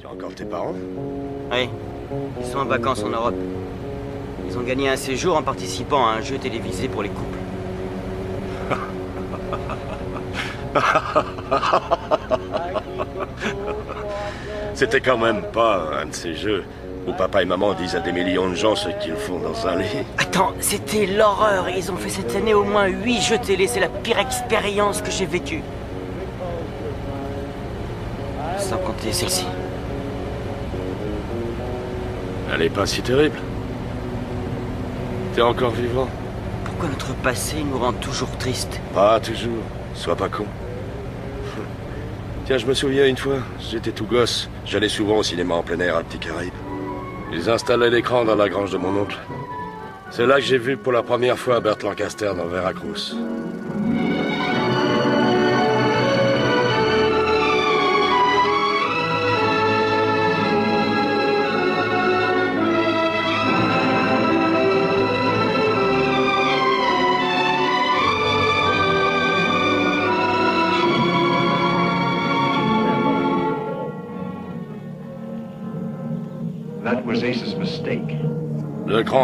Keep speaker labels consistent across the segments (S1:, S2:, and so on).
S1: Tu as encore tes parents Oui. Ils sont en vacances en Europe. Ils ont gagné un séjour en participant à un jeu télévisé pour les couples. C'était quand même pas un de ces jeux où papa et maman disent à des millions de gens ce qu'ils font dans un lit. Attends, c'était l'horreur. Ils ont fait cette année au moins huit jeux télé. C'est la pire expérience que j'ai vécue. Sans compter celle-ci. Elle n'est pas si terrible. T'es encore vivant. Pourquoi notre passé nous rend toujours tristes Pas toujours. Sois pas con. Tiens, je me souviens une fois, j'étais tout gosse. J'allais souvent au cinéma en plein air à Petit Caraïbe. Ils installaient l'écran dans la grange de mon oncle. C'est là que j'ai vu pour la première fois Bert Lancaster dans Veracruz.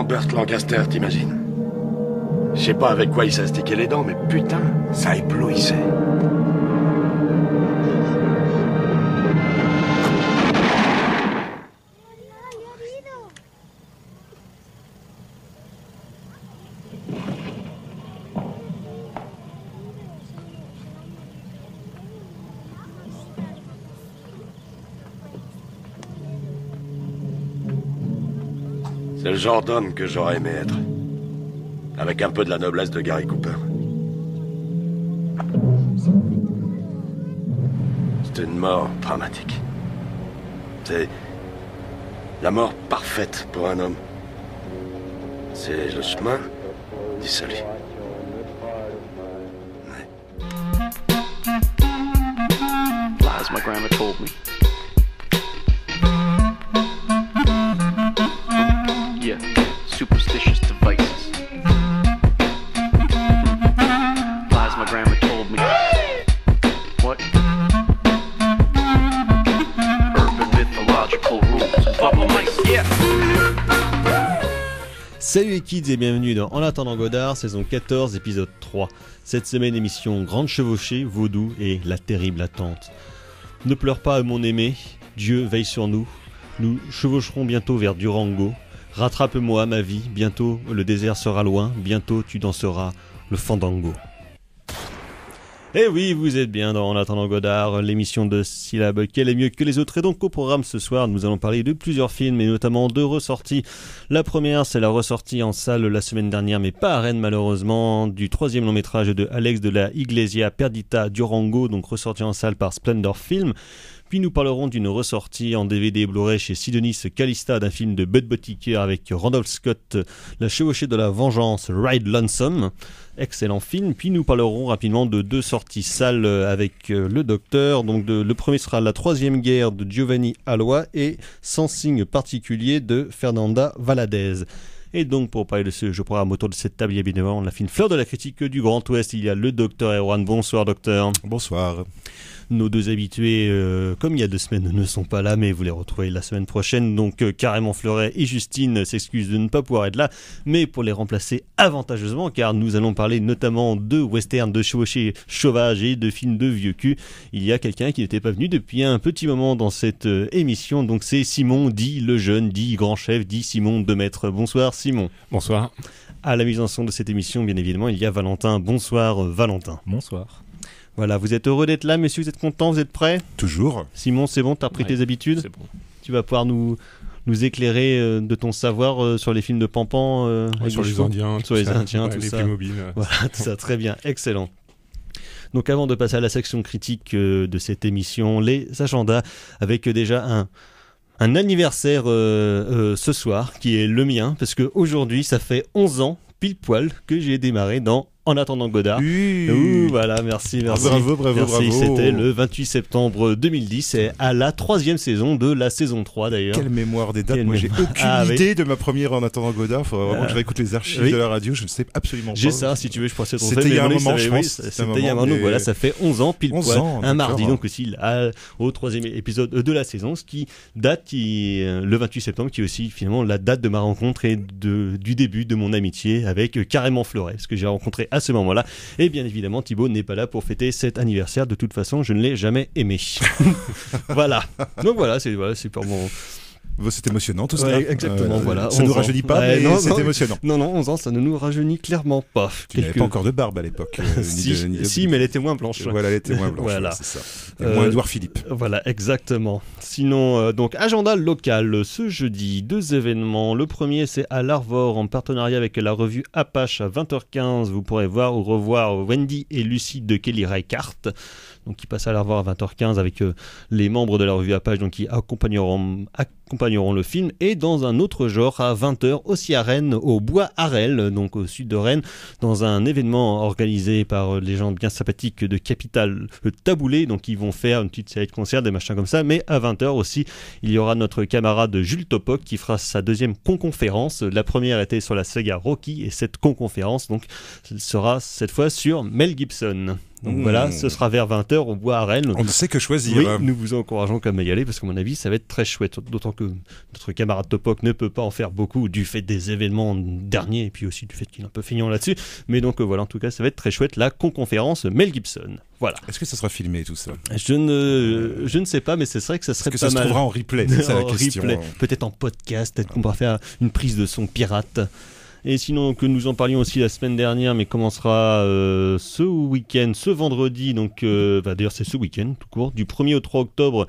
S1: Burst Lancaster, t'imagines Je sais pas avec quoi il s'est s'astiquait les dents, mais putain, ça éblouissait. C'est le genre d'homme que j'aurais aimé être. Avec un peu de la noblesse de Gary Cooper. C'est une mort dramatique. C'est la mort parfaite pour un homme. C'est le chemin du salut. kids et bienvenue dans En attendant Godard, saison 14, épisode 3. Cette semaine, émission Grande Chevauchée, Vaudou et La Terrible Attente. Ne pleure pas, mon aimé, Dieu veille sur nous. Nous chevaucherons bientôt vers Durango. Rattrape-moi, ma vie, bientôt le désert sera loin, bientôt tu danseras le fandango. Et eh oui, vous êtes bien dans En attendant Godard, l'émission de Syllabe qu'elle est mieux que les autres. Et donc au programme ce soir, nous allons parler de plusieurs films et notamment deux ressorties. La première, c'est la ressortie en salle la semaine dernière, mais pas à Rennes malheureusement, du troisième long métrage de Alex de la Iglesia Perdita Durango, donc ressortie en salle par Splendor Film. Puis nous parlerons d'une ressortie en DVD Blu-ray chez Sidonis Calista d'un film de Bud Botticker avec Randolph Scott, La chevauchée de la vengeance, Ride Lonesome. Excellent film. Puis nous parlerons rapidement de deux sorties salles avec euh, le docteur. Donc le premier sera La Troisième Guerre de Giovanni Alois et Sans signe particulier de Fernanda Valadez. Et donc, pour parler de ce jeu programme autour de cette table, il y a évidemment la fine fleur de la critique du Grand Ouest. Il y a le docteur Erwan. Bonsoir, docteur. Bonsoir. Nos deux habitués, euh, comme il y a deux semaines, ne sont pas là, mais vous les retrouvez la semaine prochaine. Donc Carrément euh, Fleuret et Justine s'excusent de ne pas pouvoir être là, mais pour les remplacer avantageusement, car nous allons parler notamment de western de chevauchés chauvages et de films de vieux cul. Il y a quelqu'un qui n'était pas venu depuis un petit moment dans cette euh, émission, donc c'est Simon, dit le jeune, dit grand chef, dit Simon de Maître. Bonsoir Simon. Bonsoir. À la mise en son de cette émission, bien évidemment, il y a Valentin. Bonsoir Valentin. Bonsoir. Voilà, vous êtes heureux d'être là, messieurs, vous êtes contents, vous êtes prêts Toujours. Simon, c'est bon, t'as repris tes habitudes C'est bon. Tu vas pouvoir nous, nous éclairer euh, de ton savoir euh, sur les films de Pampan. Euh, sur, les Indiens, sur les ça, voilà, tout ça, très bien, excellent. Donc avant de passer à la section critique de cette émission, les agendas, avec déjà un, un anniversaire ce soir, qui est le mien, parce qu'aujourd'hui, ça fait 11 ans, pile poil, que j'ai démarré dans en attendant Godard. voilà, merci, ah, merci. bravo, bravo, bravo. C'était le 28 septembre 2010 et à la troisième saison de la saison 3 d'ailleurs. Quelle mémoire des dates. Moi, j'ai aucune ah, idée de ma première en attendant Godard.
S2: Faudrait vraiment que je euh, réécoute les archives de la radio.
S1: Je ne sais absolument pas. J'ai ça, si tu veux, je C'était il un moment, je pense. C'était un Voilà, ça fait 11 ans, pile poil. un mardi, donc aussi, au troisième épisode de la saison, ce qui date euh, le 28 septembre, qui est aussi finalement la date de ma rencontre et de, du début de mon amitié avec euh, Carrément Fleuret, parce que j'ai rencontré à ce moment-là. Et bien évidemment, Thibaut n'est pas là pour fêter cet anniversaire. De toute façon, je ne l'ai jamais aimé. voilà. Donc voilà, c'est voilà, pour mon. C'est émotionnant tout ça. exactement, euh, voilà. Ça ne nous rajeunit pas, mais c'est émotionnant. Non, non, 11 ans, ça ne nous rajeunit clairement pas. Il n'y pas encore de barbe à l'époque. Euh, si, mais elle était moins blanche. Voilà, elle était moins blanche. voilà. c'est ça. moins Edouard euh, Philippe. Voilà, exactement. Sinon, donc, agenda local. Ce jeudi, deux événements. Le premier, c'est à l'Arvor, en partenariat avec la revue Apache à 20h15. Vous pourrez voir ou revoir Wendy et Lucie de Kelly Reichardt qui passe à la revoir à 20h15 avec euh, les membres de la revue Apache donc, qui accompagneront, le film. Et dans un autre genre, à 20h, aussi à Rennes, au Bois Arel, donc au sud de Rennes, dans un événement organisé par euh, les gens bien sympathiques de Capital, Taboulé. Donc ils vont faire une petite série de concerts, des machins comme ça. Mais à 20h aussi, il y aura notre camarade Jules Topoc qui fera sa deuxième conconférence, La première était sur la saga Rocky et cette conconférence donc sera cette fois sur Mel Gibson. Donc voilà, hmm. ce sera vers 20h, au Bois à Rennes. On ne sait que choisir. Oui, nous vous encourageons quand même à y aller parce qu'à mon avis, ça va être très chouette. D'autant que notre camarade Topoc ne peut pas en faire beaucoup du fait des événements derniers et puis aussi du fait qu'il est un peu feignant là-dessus. Mais donc euh, voilà, en tout cas, ça va être très chouette la conférence Mel Gibson. Voilà. Est-ce que ça sera filmé tout ça je ne, je ne sais pas, mais c'est vrai que ça serait Est-ce que ça se trouvera en replay, hein. Peut-être en podcast, peut-être qu'on pourra faire une prise de son pirate. Et sinon, que nous en parlions aussi la semaine dernière, mais commencera euh, ce week-end, ce vendredi, donc euh, bah, d'ailleurs c'est ce week-end tout court, du 1er au 3 octobre,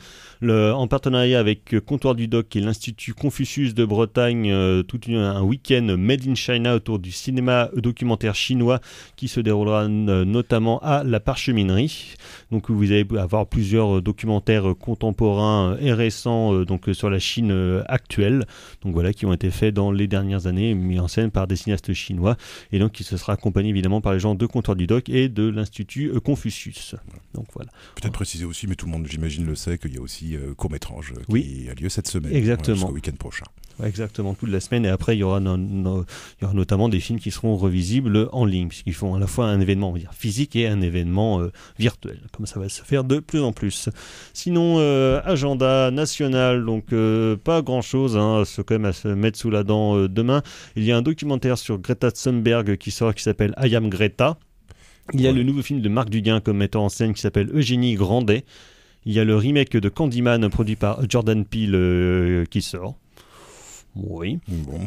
S1: en partenariat avec euh, Comptoir du Doc et l'Institut Confucius de Bretagne, euh, tout un week-end made in China autour du cinéma documentaire chinois qui se déroulera notamment à la Parcheminerie. Donc vous allez avoir plusieurs euh, documentaires contemporains et récents donc sur la Chine actuelle. Donc voilà qui ont été faits dans les dernières années, mis en scène par des cinéastes chinois et donc qui se sera accompagné évidemment par les gens de Comptoir du Doc et de l'Institut Confucius. Donc voilà. Peut-être préciser aussi, mais tout le monde j'imagine le sait, qu'il y a aussi euh, court euh, oui. qui a lieu cette semaine. Exactement. week-end prochain. Exactement, toute la semaine. Et après, il y, aura notamment des films qui seront revisibles en ligne, puisqu'ils font à la fois un événement physique et un événement euh, virtuel, comme ça va se faire de plus en plus. Sinon, agenda national, donc pas grand-chose, hein, quand même à se mettre sous la dent demain. Il y a un documentaire sur Greta Thunberg qui sort, qui s'appelle I Am Greta. Il y a le nouveau film de Marc Duguin comme metteur en scène qui s'appelle Eugénie Grandet. Il y a le remake de Candyman produit par Jordan Peele euh, qui sort. Oui.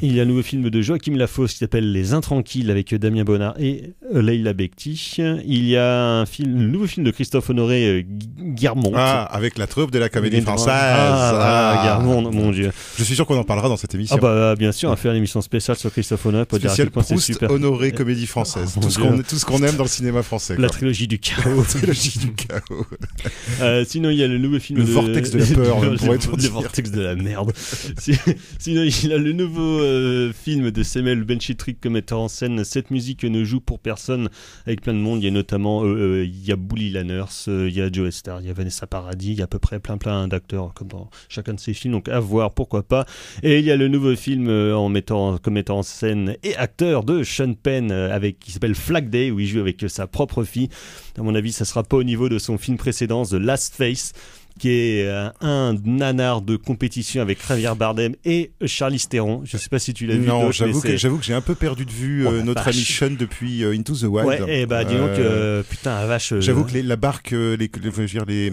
S1: Il y a un nouveau film de Joachim Lafosse qui s'appelle Les Intranquilles avec Damien Bonnard et euh, Leila Bekti. Il y a un, film, nouveau film de Christophe Honoré, euh, Guermont. Ah, avec la troupe de la comédie française. Ah, ah. mon dieu. Je suis sûr qu'on en parlera dans cette ah, émission. Ah bah euh, bien sûr, on va faire une émission spéciale sur Christophe Honoré Spécial Honoré comédie française. tout, ce qu'on,
S2: tout aime dans le cinéma français. La
S1: trilogie du chaos. la trilogie du chaos. sinon, il y a le nouveau film le Vortex de la peur, Le vortex de la merde. sinon, il il a le nouveau euh, film de Samuel Benchitrick comme metteur en scène. Cette musique ne joue pour personne avec plein de monde. Il y a notamment euh, euh, il y a Bully Lanners, il y a Joe Star, il y a Vanessa Paradis, il y a à peu près plein plein d'acteurs comme dans chacun de ces films. Donc à voir, pourquoi pas. Et il y a le nouveau film en mettant, comme metteur en scène et acteur de Sean Penn avec, qui s'appelle Flag Day où il joue avec sa propre fille. À mon avis, ça sera pas au niveau de son film précédent, The Last Face qui est euh, un nanar de compétition avec Javier Bardem et Charlie Theron. Je ne sais pas si tu l'as vu. Non, j'avoue que, j'ai
S2: un peu perdu de vue euh, oh, notre mission ami depuis euh, Into the Wild. Ouais, et eh bah ben, dis donc, putain, vache. J'avoue que les, la barque, les,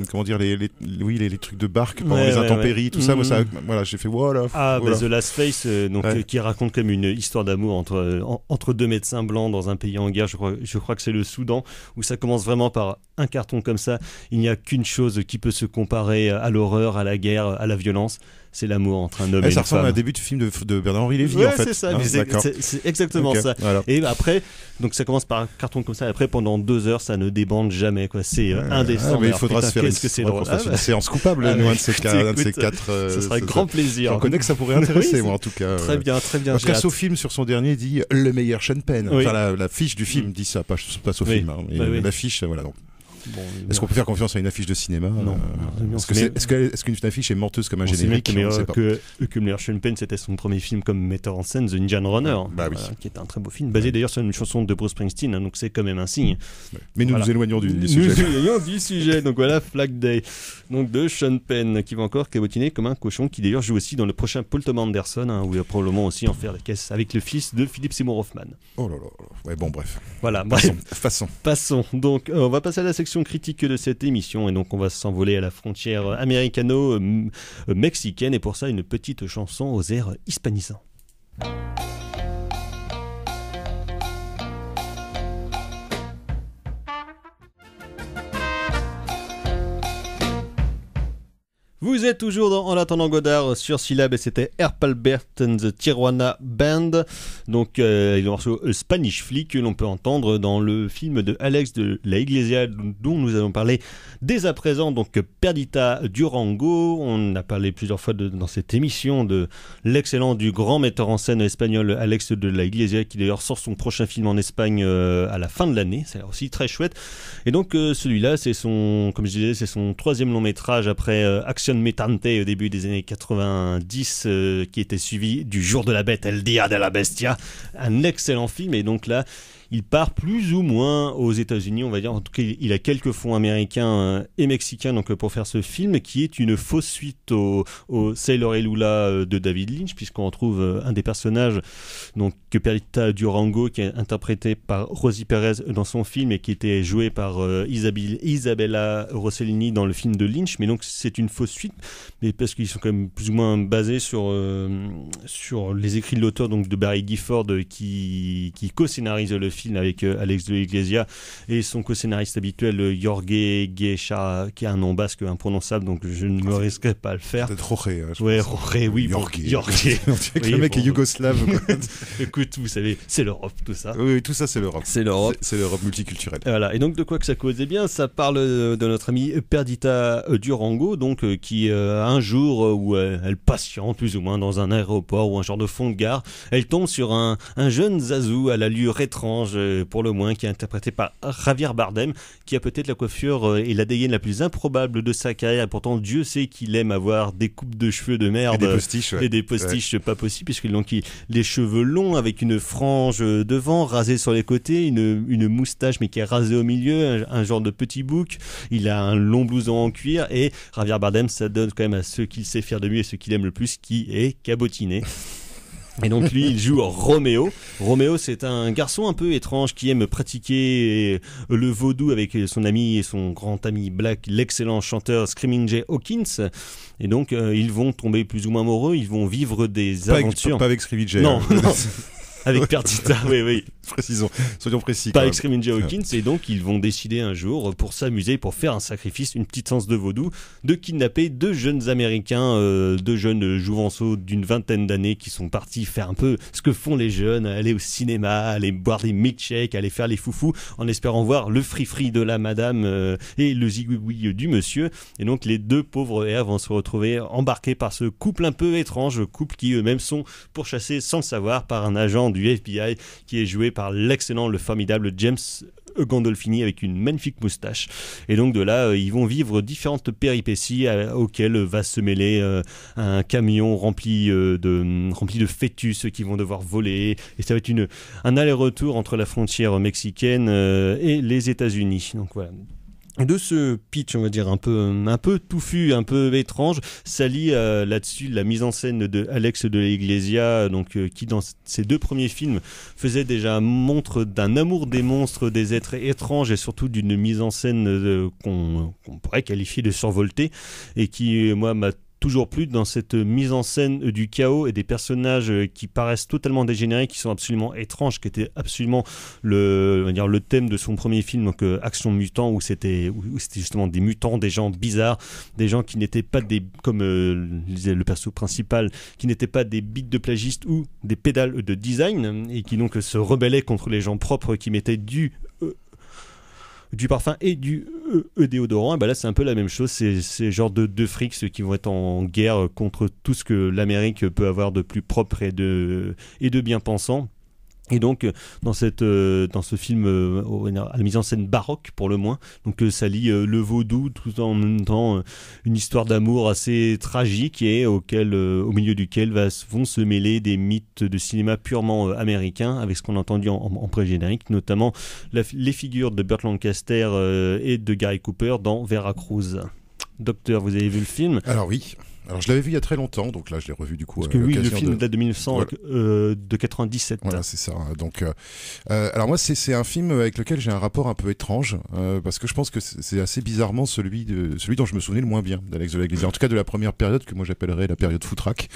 S2: comment dire, les, oui, les, trucs de barque pendant les intempéries, tout ça, ça, mm. voilà, j'ai fait voilà.
S1: Ah, ben, The Last Face, donc, qui raconte comme une histoire d'amour entre, entre deux médecins blancs dans un pays en guerre, je crois, je crois que c'est le Soudan, où ça commence vraiment par un carton comme ça. Il n'y a qu'une chose qui peut se comparer à l'horreur, à la guerre, à la violence, c'est l'amour entre un homme eh, et une femme. Ça ressemble à un début de film de, Bernard-Henri Lévy, en fait. c'est ça, hein, c'est exactement ça. Et après, donc ça commence par un carton comme ça, et après, pendant deux heures, ça ne débande jamais, C'est euh, indécent. mais il faudra se faire une, ah, bah. séance coupable, ah, nous, bah, un de ces, quatre. Ça ce euh, serait grand plaisir. Je connais que ça pourrait intéresser, moi, en tout cas. Très euh, bien, très bien. En tout cas,
S2: film sur son dernier, dit le meilleur Sean Penn. Enfin, la fiche du film mm. dit ça, pas film. Hein, la fiche, voilà. Est-ce qu'on peut faire confiance à une affiche de cinéma Non. Euh,
S1: est-ce qu'une affiche est morteuse comme un générique mais, que Sean Penn, c'était son premier film comme metteur en scène, The Indian Runner, ah, bah euh, qui est un très beau film, basé d'ailleurs sur une chanson de Bruce Springsteen, hein, donc c'est quand même un signe. Mais nous nous éloignons du, sujet. Nous éloignons du sujet, donc voilà Flag Day, donc de Sean Penn, qui va encore cabotiner comme un cochon, qui d'ailleurs joue aussi dans le prochain Paul Thomas Anderson, hein, où il va probablement aussi en faire la caisse avec le fils de Philippe Simon Hoffman. Oh là là, ouais bon bref. Voilà, Passons. Passons. Donc euh, on va passer à la section critique de cette émission. Et donc, on va s'envoler à la frontière américano-mexicaine. Et pour ça, une petite chanson aux airs hispanisants. Vous êtes toujours En attendant Godard sur Syllab et c'était Herpalbert and the Tijuana Band. Donc, euh, un morceau euh, Spanish Flick que l'on peut entendre dans le film de Alex de la Iglesia dont nous avons parlé dès à présent. Donc, Perdita Durango. On a parlé plusieurs fois dans cette émission de l'excellent du grand metteur en scène espagnol Alex de la Iglesia qui d'ailleurs sort son prochain film en Espagne euh, à la fin de l'année. C'est aussi très chouette. Et donc, euh, celui-là, c'est son, comme je disais, c'est son troisième long métrage après Action métante au début des années 90, euh, qui était suivi du Jour de la Bête, El Dia de la Bestia. Un excellent film, et donc là, il part plus ou moins aux États-Unis, on va dire. En tout cas, il a quelques fonds américains euh, et mexicains donc, euh, pour faire ce film, qui est une fausse suite au, Sailor et Lula euh, de David Lynch, puisqu'on retrouve un des personnages, donc Perita Durango, qui est interprété par Rosie Perez dans son film et qui était joué par Isabelle, Isabella Rossellini dans le film de Lynch. Mais donc, c'est une fausse suite, mais parce qu'ils sont quand même plus ou moins basés sur, sur les écrits de l'auteur, donc de Barry Gifford, qui, qui co-scénarise le film film avec euh, Alex de Iglesia et son co-scénariste habituel, euh, Jorge gecha qui a un nom basque imprononçable, donc je ne me risquerai pas à le faire. C'est être hein, Jorge. Oui, Jorge, oui. Jorge. Jorge. le mec est yougoslave. Écoute, vous savez, c'est l'Europe, tout ça. Oui, tout ça, c'est l'Europe. C'est l'Europe. C'est l'Europe multiculturelle. Voilà. Et donc, de quoi que ça cause Eh bien, ça parle euh, de notre amie Perdita Durango, donc, qui, un jour où elle, patiente plus ou moins dans un aéroport ou un genre de fond de gare, elle tombe sur un, un jeune Zazou à l'allure étrange euh, pour le moins, qui est interprété par Javier Bardem, qui a peut-être la coiffure euh, et la dégaine la plus improbable de sa carrière. Pourtant, Dieu sait qu'il aime avoir des coupes de cheveux de merde. Et des postiches. pas possible puisqu'il a les cheveux longs avec une frange euh, devant, rasée sur les côtés, une, moustache mais qui est rasée au milieu, un, genre de petit bouc. Il a un long blouson en cuir et Javier Bardem, ça donne quand même à ce qu'il sait faire de mieux et ce qu'il aime le plus, qui est cabotiné Et donc lui, il joue Roméo. Roméo, c'est un garçon un peu étrange qui aime pratiquer euh, le vaudou avec son ami et son grand ami Black, l'excellent chanteur Screaming Jay Hawkins. Et donc, euh, ils vont tomber plus ou moins amoureux, ils vont vivre des aventures. pas avec Screaming Jay. non. Hein. avec Perdita, oui, oui. Précisons, soyons précis. par Extreme Hawkins, et donc ils vont décider un jour, pour s'amuser, pour faire un sacrifice, une petite séance de vaudou, de kidnapper deux jeunes américains, euh, deux jeunes jouvenceaux d'une vingtaine d'années qui sont partis faire un peu ce que font les jeunes, aller au cinéma, aller boire des milkshakes, aller faire les foufous, en espérant voir le free-free de la madame euh, et le zigoui du monsieur. Et donc les deux pauvres R vont se retrouver embarqués par ce couple un peu étrange, couple qui eux-mêmes sont pourchassés sans le savoir par un agent du FBI qui est joué par l'excellent, le formidable James Gandolfini avec une magnifique moustache. Et donc de là, euh, ils vont vivre différentes péripéties euh, auxquelles va se mêler euh, un camion rempli de rempli de fœtus qui vont devoir voler. Et ça va être une, un aller-retour entre la frontière mexicaine et les États-Unis. Donc voilà de ce pitch, on va dire, un peu, un peu touffu, un peu étrange, s'allie euh, là-dessus la mise en scène de Alex de l'Iglesia, donc, euh, qui dans ses deux premiers films faisait déjà montre d'un amour des monstres, des êtres étranges et surtout d'une mise en scène euh, qu'on pourrait qualifier de survoltée et qui, moi, m'a toujours plus dans cette mise en scène du chaos et des personnages qui paraissent totalement dégénérés, qui sont absolument étranges, qui était absolument le, dire, le thème de son premier film, donc euh, Action Mutant, où c'était justement des mutants, des gens bizarres, des gens qui n'étaient pas des, comme euh, le perso principal, qui n'étaient pas des bits de plagistes ou des pédales de design, et qui donc se rebellaient contre les gens propres qui mettaient du du parfum et du e, e déodorant, et ben là c'est un peu la même chose. C'est ces de deux frics qui vont être en guerre contre tout ce que l'Amérique peut avoir de plus propre et de, et de bien pensant. Et donc euh, dans cette euh, dans ce film euh, à la mise en scène baroque pour le moins, donc ça lie le vaudou tout en même temps une histoire d'amour assez tragique et auquel au milieu duquel vont se mêler des mythes de cinéma purement américain avec ce qu'on a entendu en, pré-générique, notamment les figures de Burt Lancaster et de Gary Cooper dans Veracruz. Docteur, vous avez vu le film Alors oui. Alors je l'avais vu il y a très longtemps, donc là je l'ai revu du coup. Parce que oui, le film date de 1997. voilà. Euh, voilà, c'est
S2: ça. Hein. Donc, euh, euh, alors moi c'est un film avec lequel j'ai un rapport un peu étrange euh, parce que je pense que c'est assez bizarrement celui de celui dont je me souvenais le moins bien d'Alex de l'Église. En tout cas de la première période que moi j'appellerais la période foutraque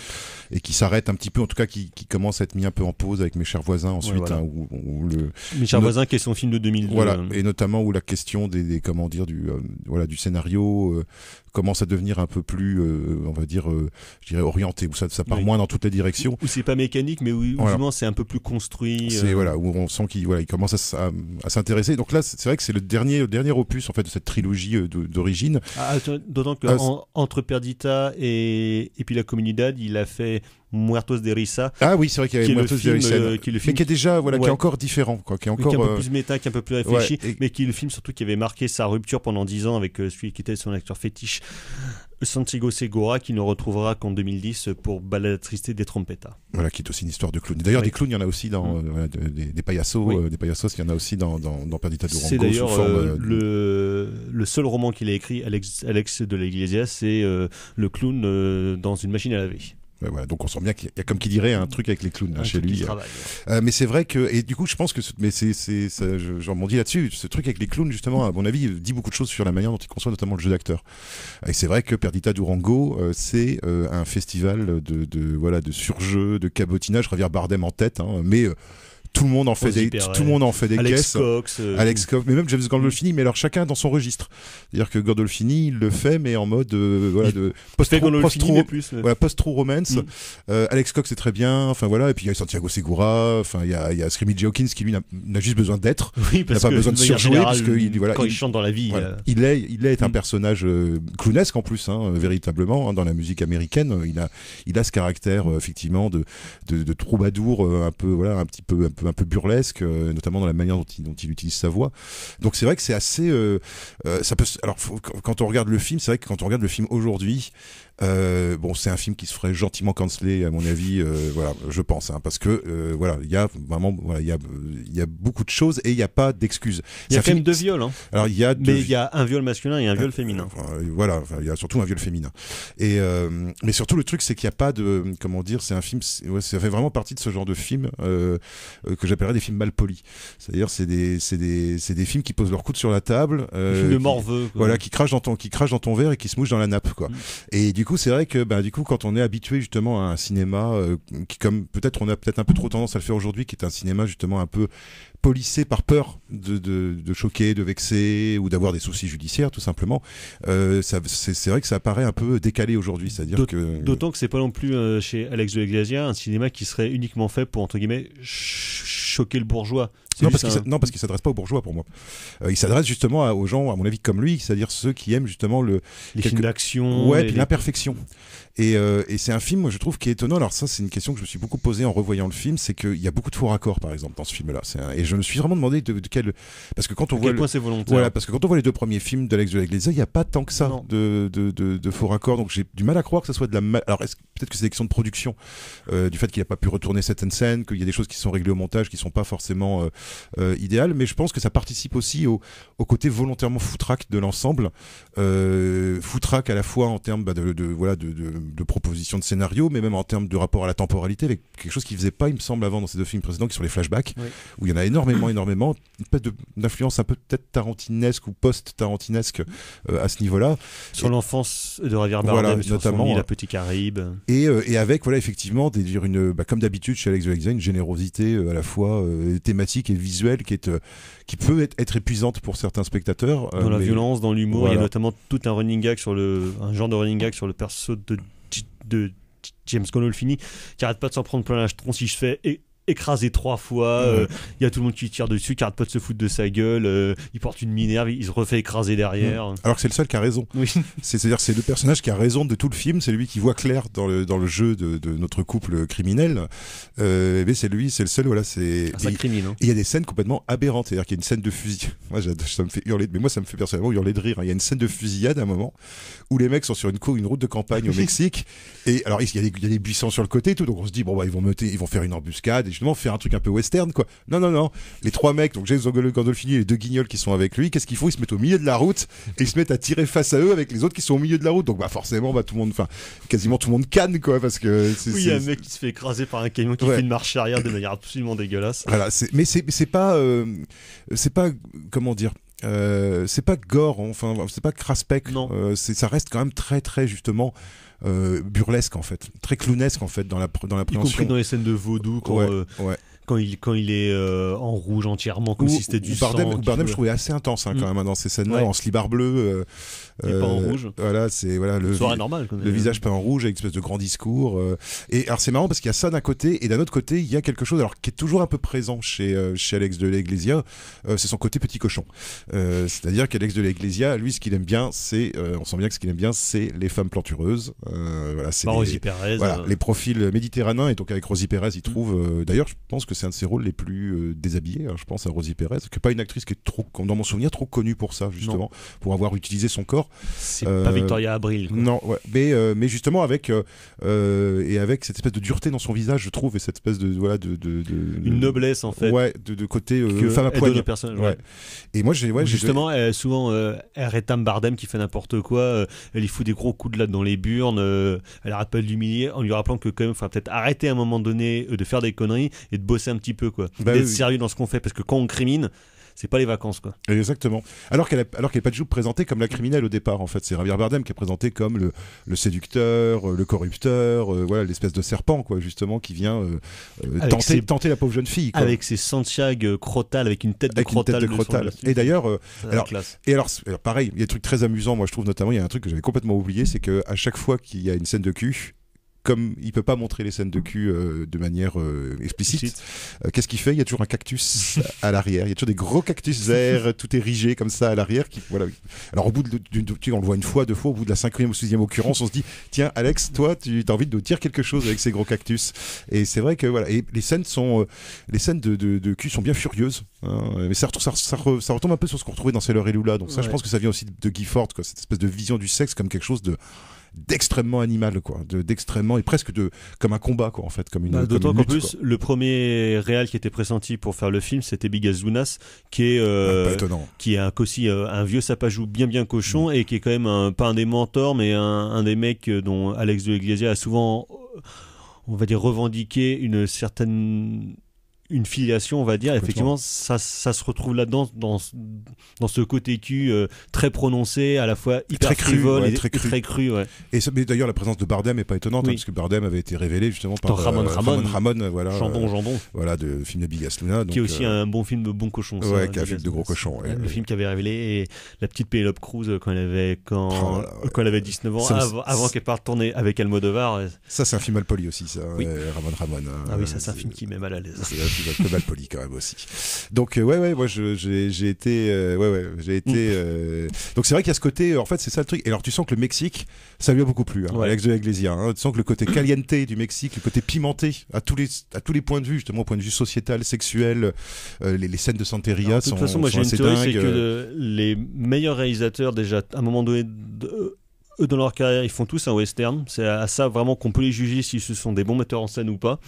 S2: et qui s'arrête un petit peu, en tout cas qui, qui, commence à être mis un peu en pause avec Mes chers voisins ensuite. où, hein, le... Mes chers voisins qui est son film de 2010. Voilà, et notamment où la question des, des comment dire du voilà du scénario commence à devenir un peu plus, euh, on va dire, euh, je dirais orienté, où ça, ça part moins dans toutes les directions.
S1: Où c'est pas mécanique, mais où, où c'est un peu plus construit. C'est euh. voilà,
S2: où on sent qu'il voilà, il commence à, s'intéresser. Donc là, c'est vrai que c'est le dernier, dernier opus en fait de cette trilogie d'origine. Ah, ah, d'autant qu'entre
S1: ah, entre Perdita et, et puis la Comunidad, il a fait Muertos de Risa. Ah oui, c'est vrai qu'il y avait de Risa. Euh, qui Mais qui est déjà, voilà, qui est encore
S2: différent, quoi, qui est encore. un peu plus euh, méta, qui est un peu plus réfléchi,
S1: mais qui est le film surtout qui avait marqué sa rupture pendant 10 ans avec euh, celui qui était son acteur fétiche, Santiago Segura, qui ne retrouvera qu'en 2010 pour Balatriste des Trompettas.
S2: Voilà, qui est aussi une histoire de clown. D'ailleurs, des clowns,
S1: il y en a aussi dans mm. des, des, paillassos,
S2: des paillassos, il y en a aussi dans, dans, Perdita de C'est d'ailleurs
S1: le, seul roman qu'il a écrit, Alex, Alex de Iglesia c'est Le clown dans une machine à laver donc on sent bien qu'il y a, comme qui dirait, un truc avec les clowns chez lui. Euh. euh, mais c'est
S2: vrai que, et du coup, je pense que, mais c'est, c'est, j'en dit là-dessus, ce truc avec les clowns, justement, à mon avis, euh, dit beaucoup de choses sur la manière dont il conçoit notamment le jeu d'acteur. Et c'est vrai que Perdita Durango, euh, c'est un festival de, de, voilà, de surjeu, de cabotinage, Javier Bardem en tête, hein, mais tout le monde en fait des, tout le monde en fait des Alex Cox, euh, Alex Cox, mais même James Gandolfini, mais alors chacun dans son registre. C'est-à-dire que Gandolfini le fait, mais en mode post true post romance. Mm. Euh, Alex Cox c'est très bien, enfin voilà, et puis il y a Santiago Segura, enfin il y a, il y qui lui n'a juste besoin d'être, il n'a pas besoin de surjouer parce que il, voilà, quand il, chante dans la vie, euh, il est il est un mm. personnage clownesque en plus, hein, véritablement hein, dans la musique américaine, il a il a ce caractère effectivement de de, troubadour un peu voilà un petit peu un peu burlesque, euh, notamment dans la manière dont il, utilise sa voix. Donc c'est vrai que c'est assez, euh, euh, ça peut. Alors quand on regarde le film, c'est vrai que quand on regarde le film aujourd'hui, euh, bon, c'est un film qui se ferait gentiment canceler, à mon avis, euh, voilà, je pense, hein, parce que euh, voilà, il y a vraiment, voilà, il y a, y a beaucoup de choses et il n'y a pas d'excuses. Il y a quand même deux viols. Hein. Alors il y a, mais il y a un viol masculin et un viol féminin. Euh, euh, voilà, il y a surtout un viol féminin. Et euh, mais surtout le truc, c'est qu'il n'y a pas de, comment dire, c'est un film, ouais, ça fait vraiment partie de ce genre de film que j'appellerais des films mal polis. C'est-à-dire, c'est des, des, des, films qui posent leur coude sur la table, de morveux, voilà, qui crachent dans ton, qui crache dans ton verre et qui se mouchent dans la nappe, quoi. Mm. Et du coup, c'est vrai que bah, du coup, quand on est habitué justement à un cinéma euh, qui, comme peut-être on a peut-être un peu trop tendance à le faire aujourd'hui, qui est un cinéma justement un peu polissé par peur de, choquer, de vexer ou d'avoir des soucis judiciaires tout simplement, euh, c'est vrai que ça paraît un peu décalé aujourd'hui. C'est-à-dire que d'autant
S1: que c'est pas non plus euh, chez Alex de l'Eglésia un cinéma qui serait uniquement fait pour entre guillemets choquer le bourgeois. Non parce, qu'il
S2: non, qu'il s'adresse pas aux bourgeois pour moi. Euh, il s'adresse justement aux gens, à mon avis, comme lui, c'est-à-dire ceux qui aiment justement le. Les d'action. Ouais, l'imperfection. Euh, et, c'est un film, moi, je trouve, qui est étonnant. Alors ça, c'est une question que je me suis beaucoup posée en revoyant le film, c'est qu'il y a beaucoup de faux raccords, par exemple, dans ce film-là. Et je me suis vraiment demandé de, quel, parce que quand on voit, parce que quand on voit les deux premiers films d'Alex de l'Église, il n'y a pas tant que ça de, de, faux raccords. Donc j'ai du mal à croire que ça soit de la. Mal... Alors peut-être que c'est des questions de production, euh, du fait qu'il n'a pas pu retourner certaines scènes, qu'il y a des choses qui sont réglées au montage, qui sont pas forcément euh, idéales. Mais je pense que ça participe aussi au, au côté volontairement foutraque de l'ensemble, foutraque à la fois en termes bah, de, voilà de de propositions de scénario, mais même en termes de rapport à la temporalité, avec quelque chose qui faisait pas, il me semble, avant dans ces deux films précédents, qui sont les flashbacks, où il y en a énormément, énormément, une espèce d'influence un peu peut-être tarantinesque ou post-tarantinesque euh, à ce niveau-là. Sur l'enfance de Javier Bardem, notamment, son île Petit Caraïbe. Et, euh, et, avec, voilà, effectivement, des, une, bah, comme d'habitude chez Alex Valexa, une générosité euh, à la fois thématique et visuelle qui, est, qui peut être, épuisante pour certains spectateurs. dans la violence, dans l'humour, il y a
S1: notamment tout un running gag sur le, un genre de running gag sur le perso de de James fini qui arrête pas de s'en prendre plein la tronc si je fais et écrasé trois fois. Il euh, y a tout le monde qui tire dessus, qui arrête pas de se foutre de sa gueule. Euh, il porte une minerve, il se refait écraser derrière. Mm.
S2: Alors que c'est le seul qui a raison. Oui. C'est-à-dire c'est le personnage qui a raison de tout le film. C'est lui qui voit clair dans le, dans le jeu de, de notre couple criminel. Euh, mais c'est lui, c'est le seul. Voilà, c'est. Ah, criminel. Hein. il y a des scènes complètement aberrantes. C'est-à-dire qu'il y a une scène de fusillade Moi, ça me fait hurler. Mais moi, ça me fait personnellement hurler de rire. Hein. Il y a une scène de fusillade à un moment où les mecs sont sur une, cour, une route de campagne au Mexique. Et alors, il y, a des, buissons sur le côté tout. Donc on se dit, bon, bah, ils vont, meter, ils vont faire une embuscade justement faire un truc un peu western, quoi. Non, non, non. Les trois mecs, donc James Gandolfini et les deux guignols qui sont avec lui, qu'est-ce qu'ils font Ils se mettent au milieu de la route et ils se mettent à tirer face à eux avec les autres qui sont au milieu de la route. Donc, bah, forcément, bah, tout le monde, enfin, quasiment tout le monde canne, quoi, parce que. Oui, il y a un mec
S1: qui se fait écraser par un camion qui fait une marche arrière de manière absolument dégueulasse.
S2: Voilà, mais c'est pas. Euh, c'est pas. Comment dire euh, c'est pas gore, enfin, c'est pas craspec. Euh, c'est ça reste quand même très, très justement euh, burlesque en fait, très clownesque en fait dans la dans la Y compris dans les
S1: scènes de vaudou quand, euh, il quand il est euh, en rouge entièrement comme si c'était du je trouvais assez intense hein, quand mm. même hein, dans ces scènes-là en
S2: slibar bleu. pas en rouge. Voilà c'est voilà le, visage peint en rouge avec une espèce de grand discours. et alors c'est marrant parce qu'il y a ça d'un côté et d'un autre côté il y a quelque chose alors qui est toujours un peu présent chez chez Alex de l'Eglésia c'est son côté petit cochon. C'est-à-dire qu'Alex de l'Eglésia lui ce qu'il aime bien c'est on sent bien que ce qu'il aime bien c'est les femmes plantureuses. Euh, c'est bah, euh. les, profils méditerranéens. Et donc avec Rosy Perez, il trouve. Euh, d'ailleurs, je pense que c'est un de ses rôles les plus déshabillés. Hein, je pense à Rosie Perez, que pas une actrice qui est trop, dans mon souvenir, trop connue pour ça justement, pour avoir utilisé son corps. C'est pas Victoria Abril. Non, mais justement avec et avec cette espèce de dureté dans son visage, je trouve, et cette espèce de voilà de, une noblesse en fait. Ouais, de, côté femme à poil Et moi j'ai ouais, justement
S1: souvent euh, Bardem qui fait n'importe quoi, elle y fout des gros coups de là dans les burnes, elle arrête pas de l'humilier en lui rappelant que quand même, il faudra peut-être arrêter à un moment donné euh, de faire des conneries et de bosser un petit peu, quoi. Bah d'être sérieux dans ce qu'on fait, parce que quand on crimine, c'est pas les vacances quoi.
S2: Exactement. Alors qu'elle alors qu'elle est pas du tout présentée comme la criminelle au départ en fait, c'est Javier Bardem qui est présenté comme le, séducteur, euh, le corrupteur, euh, voilà l'espèce de serpent quoi justement qui vient euh, tenter, la pauvre jeune fille avec ses Santiago crotal avec une tête de crotal. Et d'ailleurs alors et alors, pareil, il y a des trucs très amusants moi je trouve notamment il y a un truc que j'avais complètement oublié, c'est que à chaque fois qu'il y a une scène de cul, comme il peut pas montrer les scènes de cul euh, de manière euh, explicite, euh, qu'est-ce qu'il fait Il y a toujours un cactus à l'arrière. Il y a toujours des gros cactus verts, tout érigés comme ça à l'arrière. voilà. Alors au bout d'une on le voit une fois, deux fois, au bout de la cinquième ou sixième occurrence, on se dit tiens Alex, toi tu as envie de dire quelque chose avec ces gros cactus. Et c'est vrai que voilà, les scènes sont, les scènes de, cul sont bien furieuses. Hein. mais ça, retombe un peu sur ce qu'on retrouvait dans Sailor et Lula. Donc ça, je pense que ça vient aussi de, Guy Ford, quoi, cette espèce de vision du sexe comme quelque chose de d'extrêmement animal, quoi, d'extrêmement et presque de comme un combat, quoi, en fait, comme une. Bah, d'autant qu'en plus,
S1: le premier réal qui était pressenti pour faire le film, c'était Bigazunas, qui est euh, ah, qui est un aussi euh, un vieux sapajou bien bien cochon mm. et qui est quand même pas un des mentors, mais un, des mecs euh, dont Alex de Iglesias a souvent, on va dire, revendiqué une certaine une filiation, on va dire. Effectivement, ça, se retrouve là-dedans, dans, dans ce côté cul euh, très prononcé, à la fois hyper cru, et, très cru. Et, très cru et d'ailleurs, la présence de Bardem n'est pas étonnante,
S2: hein, parce que Bardem avait été révélé justement par euh, Ramon, Ramon, Ramon, euh, voilà, Jambon, Jambon. voilà, de film de Bigas Luna. qui est aussi un bon film de bon cochon. Ça, ouais, qui de gros cochon. le
S1: film qui avait révélé la petite Pélope Cruz quand elle avait, quand, oh, elle avait 19 ans, avant, qu'elle parte tourner avec Almodovar. Ça, c'est un film poli aussi, ça, oui. Ramon Ramon. Hein, ah oui, ça, c'est un film qui met mal à l'aise. Il va être mal poli quand même aussi.
S2: Donc euh, ouais ouais moi j'ai été euh, ouais ouais j'ai été euh, donc c'est vrai qu'il y a ce côté en fait c'est ça le truc et alors tu sens que le Mexique ça lui a beaucoup plu hein, Alex de hein. tu sens que le côté caliente du Mexique le côté pimenté à tous les à tous les points de vue justement au point de vue sociétal sexuel les, scènes de Santeria de toute façon, moi, j'ai une c'est que
S1: les meilleurs réalisateurs déjà à un moment donné de, eux dans leur carrière, ils font tous un western. C'est à ça vraiment qu'on peut les juger si ce sont des bons metteurs en scène ou pas.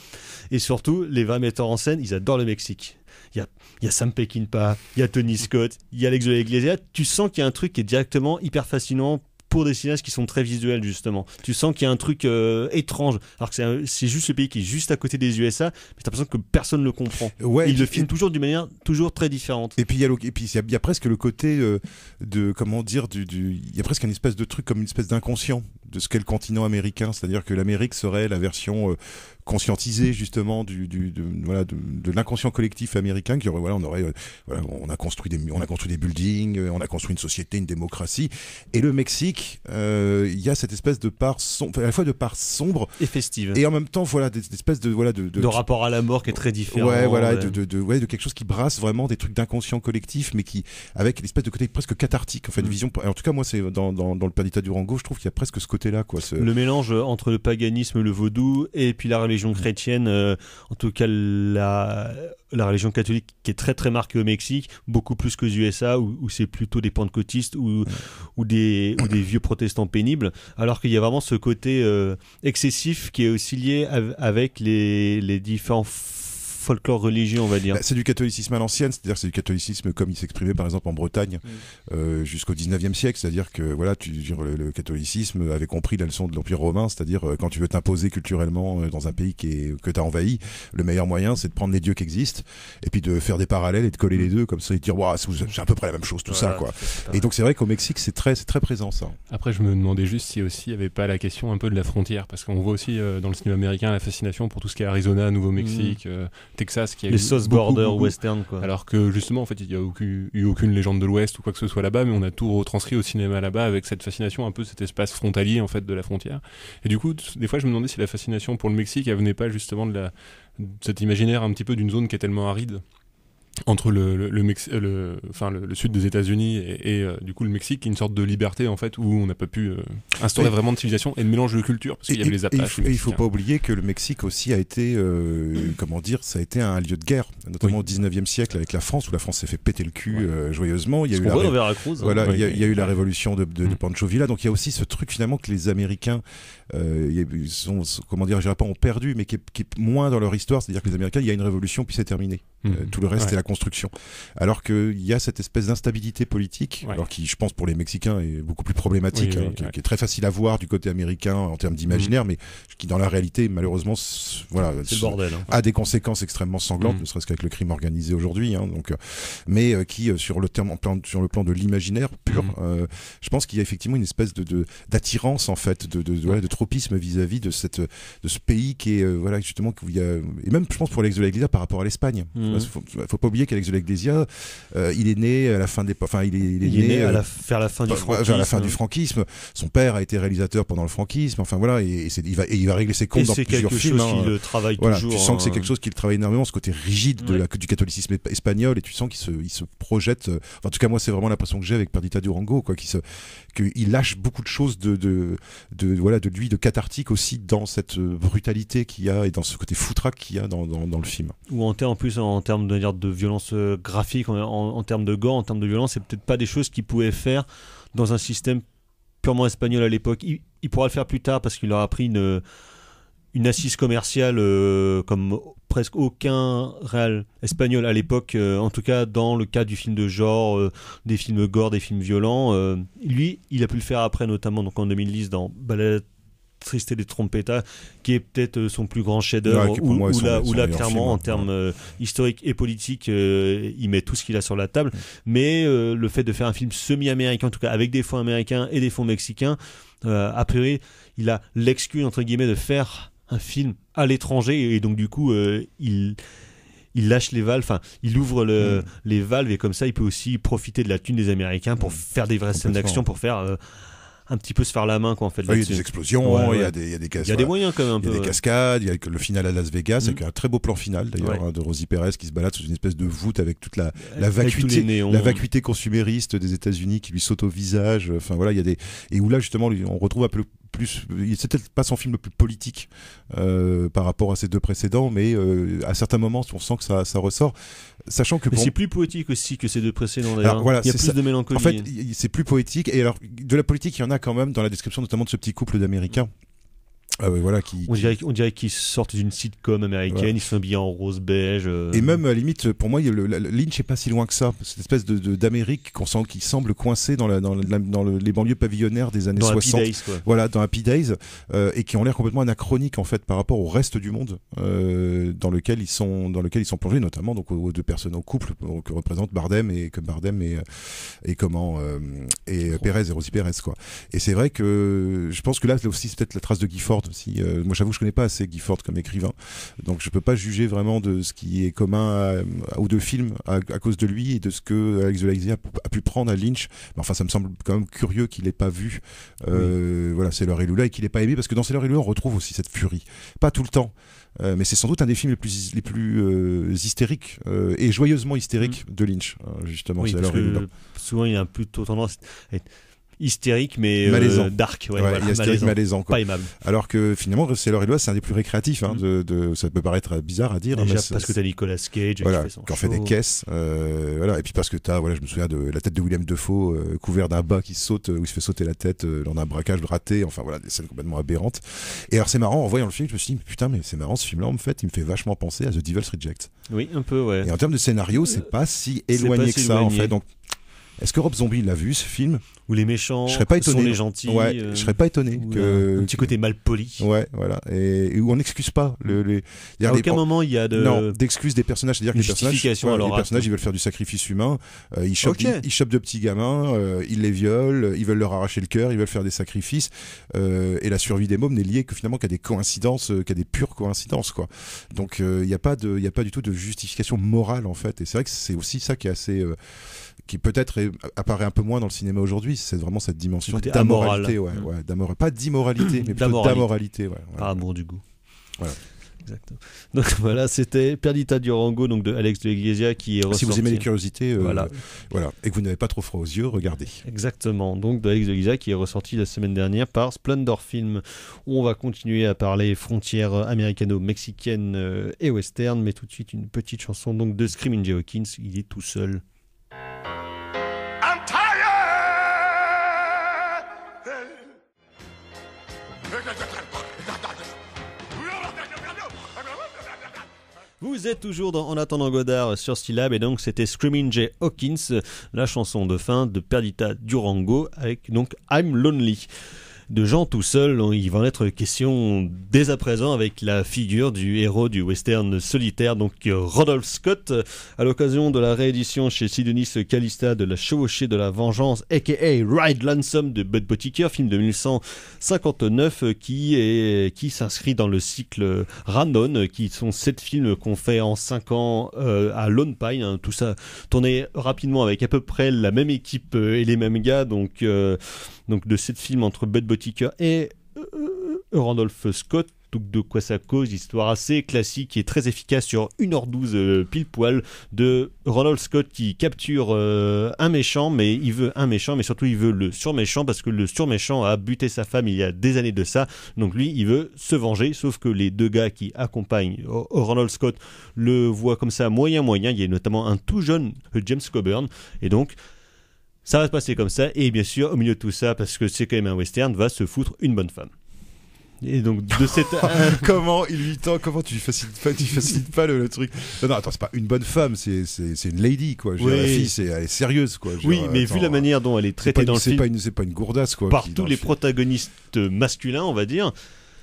S1: Et surtout, les vrais metteurs en scène, ils adorent le Mexique. Il y a, Sam Peckinpah, il y a Tony Scott, il y a Alex de Iglesia. Tu sens qu'il y a un truc qui est directement hyper fascinant pour des cinéastes qui sont très visuels justement. Tu sens qu'il y a un truc euh, étrange, alors que c'est juste le pays qui est juste à côté des USA, mais t'as l'impression que personne ne le comprend. Ouais, Ils le filment toujours d'une manière toujours très différente. Et puis il y a, presque le côté euh, de comment
S2: dire du, il y a presque un espèce de truc comme une espèce d'inconscient de ce qu'est le continent américain, c'est-à-dire que l'Amérique serait la version euh, conscientisée justement du, de, l'inconscient collectif américain qui aurait voilà on aurait euh, on a construit des on a construit des buildings, euh, on a construit une société, une démocratie et le Mexique il y a cette espèce de part sombre, à la fois de part sombre
S1: et festive et en
S2: même temps voilà des, espèces de voilà de, de, rapport
S1: à la mort qui est très différent ouais voilà De,
S2: ouais, de quelque chose qui brasse vraiment des trucs d'inconscient collectif mais qui avec une espèce de côté presque cathartique en fait une mm. vision en tout cas moi c'est dans, dans, dans le Perdita du Rango je trouve qu'il y a presque ce côté là quoi. Le
S1: mélange euh, entre le paganisme, le vaudou, et puis la religion mm. chrétienne, euh, en tout cas la, la religion catholique qui est très très marquée au Mexique, beaucoup plus qu'aux USA, où, c'est plutôt des pentecôtistes ou, ou, des, ou des vieux protestants pénibles, alors qu'il y a vraiment ce côté euh, excessif qui est aussi lié avec les, les différents folklore religieux, on va dire. Bah,
S2: c'est du catholicisme à l'ancienne, c'est-à-dire c'est du catholicisme comme il s'exprimait par exemple en Bretagne euh, jusqu'au 19e siècle, c'est-à-dire que voilà, tu, le, le, catholicisme avait compris la leçon de l'Empire romain, c'est-à-dire euh, quand tu veux t'imposer culturellement euh, dans un pays qui est, que tu as envahi, le meilleur moyen c'est de prendre les dieux qui existent et puis de faire des parallèles et de coller les deux comme ça et de dire c'est à peu près la même chose tout ça quoi. Et donc c'est vrai qu'au Mexique c'est
S3: très, très présent ça. Après je me demandais juste si aussi il n'y avait pas la question un peu de la frontière parce qu'on voit aussi dans le cinéma américain la fascination pour tout ce qui est Arizona, Nouveau-Mexique, mm qui a les eu sauces border western quoi. Alors que justement en fait il n'y a aucune, eu aucune légende de l'Ouest ou quoi que ce soit là-bas, mais on a tout retranscrit au cinéma là-bas avec cette fascination un peu cet espace frontalier en fait de la frontière. Et du coup des fois je me demandais si la fascination pour le Mexique elle venait pas justement de la de cet imaginaire un petit peu d'une zone qui est tellement aride entre le, le, le sud des États-Unis et, euh, du coup le Mexique, une sorte de liberté en fait où on n'a pas pu euh, instaurer vraiment de civilisation et de mélange de cultures les Et il faut pas
S2: oublier que le Mexique aussi a été, euh, comment dire, ça a été un lieu de guerre, notamment au 19e siècle avec la France où la France s'est fait péter le cul joyeusement. Il y a eu la, voilà, il, eu la révolution de, de, mm. Pancho Villa, donc il y a aussi ce truc finalement que les Américains, ils sont, comment dire, je dirais pas ont perdu, mais qui est, qui moins dans leur histoire, c'est-à-dire que les Américains, il y a une révolution puis c'est terminé, mm. tout le reste est construction. Alors qu'il y a cette espèce d'instabilité politique, alors qui, je pense, pour les Mexicains est beaucoup plus problématique, hein, qui, est très facile à voir du côté américain en termes d'imaginaire, mhm. mais qui, dans la réalité, malheureusement, voilà, bordel, hein. a des conséquences extrêmement sanglantes, mhm. ne serait-ce qu'avec le crime organisé aujourd'hui. Hein, donc, euh, mais euh, qui, euh, sur le terme, sur le plan de l'imaginaire pur, mhm. je pense qu'il y a effectivement une espèce de d'attirance en fait, de, tropisme vis-à-vis de cette de ce pays qui est voilà justement et même je pense pour l'ex de l'Église par rapport à l'Espagne. Il ne faut, faut pas oublier qu'Alex de euh, il est né à la fin des, enfin il est, il est né, à la, euh,
S1: vers la fin du franquisme. la fin du
S2: franquisme. Son père a été réalisateur pendant le franquisme. Enfin voilà, et, il va il va régler ses comptes dans plusieurs films. Hein. travaille toujours. Tu sens que c'est euh, quelque chose qu'il travaille énormément, ce côté rigide de la, du catholicisme espagnol, et tu sens qu'il se, il se projette. en tout cas, moi, c'est vraiment l'impression que j'ai avec Perdita Durango, quoi, qu'il se, lâche beaucoup de choses de, de, de, voilà, de lui, de cathartique aussi dans cette brutalité qu'il y a et dans ce côté foutraque qu'il y a dans, dans, le film.
S1: Ou en, en plus en termes de, de violence euh, graphique, en, termes de gore en termes de violence, c'est peut-être pas des choses qu'il pouvait faire dans un système purement espagnol à l'époque. Il, pourra le faire plus tard parce qu'il aura pris une, une assise commerciale euh, comme presque aucun réel espagnol à l'époque, euh, en tout cas dans le cas du film de genre, des films gore, des films violents. lui, il a pu le faire après, notamment donc en 2010 dans Balade Triste des trompettas qui est peut-être euh, son plus grand chef-d'œuvre, où, là, clairement, en hein. termes euh, historiques et politiques, euh, il met tout ce qu'il a sur la table. Mm. Mais le fait de faire un film semi-américain, en tout cas avec des fonds américains et des fonds mexicains, a priori, il a l'excuse, entre guillemets, de faire un film à l'étranger, et donc du coup, il lâche les valves, enfin, il ouvre mm. les valves et comme ça, il peut aussi profiter de la thune des Américains pour mm. faire des vraies scènes d'action, pour faire un petit peu se faire la main quoi en fait. Ah, il y a des explosions, il y a des, moyens des cascades,
S2: il y a le final à Las Vegas mm. avec un très beau plan final d'ailleurs hein, de Rosie Perez qui se balade sous une espèce de voûte avec toute la, vacuité, la vacuité consumériste des États-Unis qui lui saute au visage. Enfin voilà, il y a des et où là justement on retrouve un peu plus. être pas son film le plus politique euh, par rapport à ses deux précédents, mais euh, à certains moments, on sent que ça, ressort. Sachant que. c'est
S1: plus poétique aussi que ces deux précédents il y a plus de mélancolie. En fait,
S2: c'est plus poétique. Et alors, de la politique, il y en a quand même dans la description, notamment de ce petit couple d'Américains. Ah voilà, qui,
S1: on, dirait, qu'ils sortent d'une sitcom américaine, ils sont habillés en rose beige. Euh. Et
S2: même à la limite, pour moi, Lynch n'est pas si loin que ça. Cette espèce de d'Amérique qu'on sent qui semble coincée dans, la, dans, dans les banlieues pavillonnaires des années dans 60. Days, Voilà, dans Happy Days, euh, et qui ont l'air complètement anachroniques en fait par rapport au reste du monde euh, dans lequel ils sont dans lequel ils sont plongés, notamment donc aux, deux personnes au couple que représentent Bardem et que Bardem et, et comment et Pérez et Rosy Pérez quoi. Et c'est vrai que je pense que là, c'est aussi c'est peut-être la trace de Guy Ford aussi. Euh, moi, j'avoue, je connais pas assez Guy Ford comme écrivain, donc je peux pas juger vraiment de ce qui est commun Ou de aux deux films à, cause de lui et de ce que Alex de Lexia a pu prendre à Lynch. Mais enfin, ça me semble quand même curieux qu'il n'ait pas vu. Euh, voilà, c'est leur et Lula et qu'il ait pas aimé parce que dans l'heure et Lula, on retrouve aussi cette furie, pas tout le temps. Euh, mais c'est sans doute un des films les plus, les plus hystériques et joyeusement hystériques mm. de Lynch, hein, justement. l'heure et
S1: souvent, il a plutôt tendance à être hystérique mais euh, malaisant. dark. malaisant. Pas aimable.
S2: Alors que finalement, Sailor Eloi, c'est un des plus récréatifs. Hein, mm. de, ça peut paraître bizarre à dire. Hein, parce que
S1: t'as Nicolas Cage qui en fait des
S2: caisses. Euh, voilà. Et puis parce que t'as, voilà, je me souviens de la tête de William Defoe euh, couvert d'un bas qui saute, où il se fait sauter la tête dans un braquage raté. Enfin voilà, des scènes complètement aberrantes. Et alors c'est marrant, en voyant le film, je me suis dit, putain, mais c'est marrant ce film-là, en fait, il me fait vachement penser à The Devil's Reject.
S1: Oui, un peu, ouais. Et en termes de
S2: scénario, c'est pas si éloigné que ça, en fait. Donc est-ce que Rob Zombie l'a vu ce film Où les
S1: méchants sont les gentils. Ouais, je serais pas étonné
S2: que un petit côté mal poli. Ouais, voilà. Et, où on n'excuse pas Les... À aucun moment il y a de non des personnages, c'est-à-dire que les personnages, ils veulent faire du sacrifice humain. Euh, ils chopent, de petits gamins, euh, ils les violent, ils veulent leur arracher le cœur, ils veulent faire des sacrifices. Euh, et la survie des mômes n'est liée que finalement qu'à des coïncidences, qu'à des pures coïncidences quoi. Donc il n'y a pas de, a pas du tout de justification morale en fait. Et c'est vrai que c'est aussi ça qui est assez qui peut-être apparaît un peu moins dans le cinéma aujourd'hui. C'est vraiment cette dimension d'amoralité, ouais, mm. pas d'immoralité, mais plutôt d'amoralité. Ouais, Par
S1: amour du goût. Donc voilà, c'était Perdita Durango, donc de Alex de Iglesia qui est ressorti. Ah, si vous aimez les curiosités, euh, voilà. voilà, et que vous n'avez pas trop froid aux yeux, regardez. Exactement. Donc de Alex de Iglesia qui est ressorti la semaine dernière par Splendor Film. On va continuer à parler frontières américano-mexicaines euh, et western, mais tout de suite une petite chanson donc de Screaming J. Hawkins. Il est tout seul. Vous êtes toujours dans En attendant Godard sur Stylab et donc c'était Screaming Jay Hawkins, la chanson de fin de Perdita Durango avec donc I'm Lonely de gens tout seuls. Hein. Il va en être question dès à présent avec la figure du héros du western solitaire, donc euh, Rodolphe Scott, euh, à l'occasion de la réédition chez Sidonis Calista de La Chevauchée de la Vengeance, aka Ride Lansom de Bud Boticker, film de 1159 euh, qui, est, qui s'inscrit dans le cycle Randon, qui sont sept films qu'on fait en cinq ans à Lone Pine. Hein. tout ça tourné rapidement avec à peu près la même équipe et les mêmes gars, donc donc de cette film entre Bud Boticker et euh, euh, Randolph Scott donc de quoi ça cause, histoire assez classique et très efficace sur 1h12 euh, pile poil de Ronald Scott qui capture un méchant, mais il veut un méchant, mais surtout il veut le surméchant parce que le surméchant a buté sa femme il y a des années de ça, donc lui il veut se venger, sauf que les deux gars qui accompagnent Ronald Scott le voient comme ça moyen moyen, il y a notamment un tout jeune James Coburn, et donc ça va se passer comme ça, et bien sûr, au milieu de tout ça, parce que c'est quand même un western, va se foutre une bonne femme. Et donc de cette comment il lui tend, comment tu facilites pas facilites pas le, truc non, non attends c'est pas une bonne femme c'est
S2: une lady quoi oui. la fille elle est sérieuse quoi oui mais vu la manière dont elle est traitée dans le film c'est pas une
S1: pas une gourdasse quoi par tous les protagonistes masculins on va dire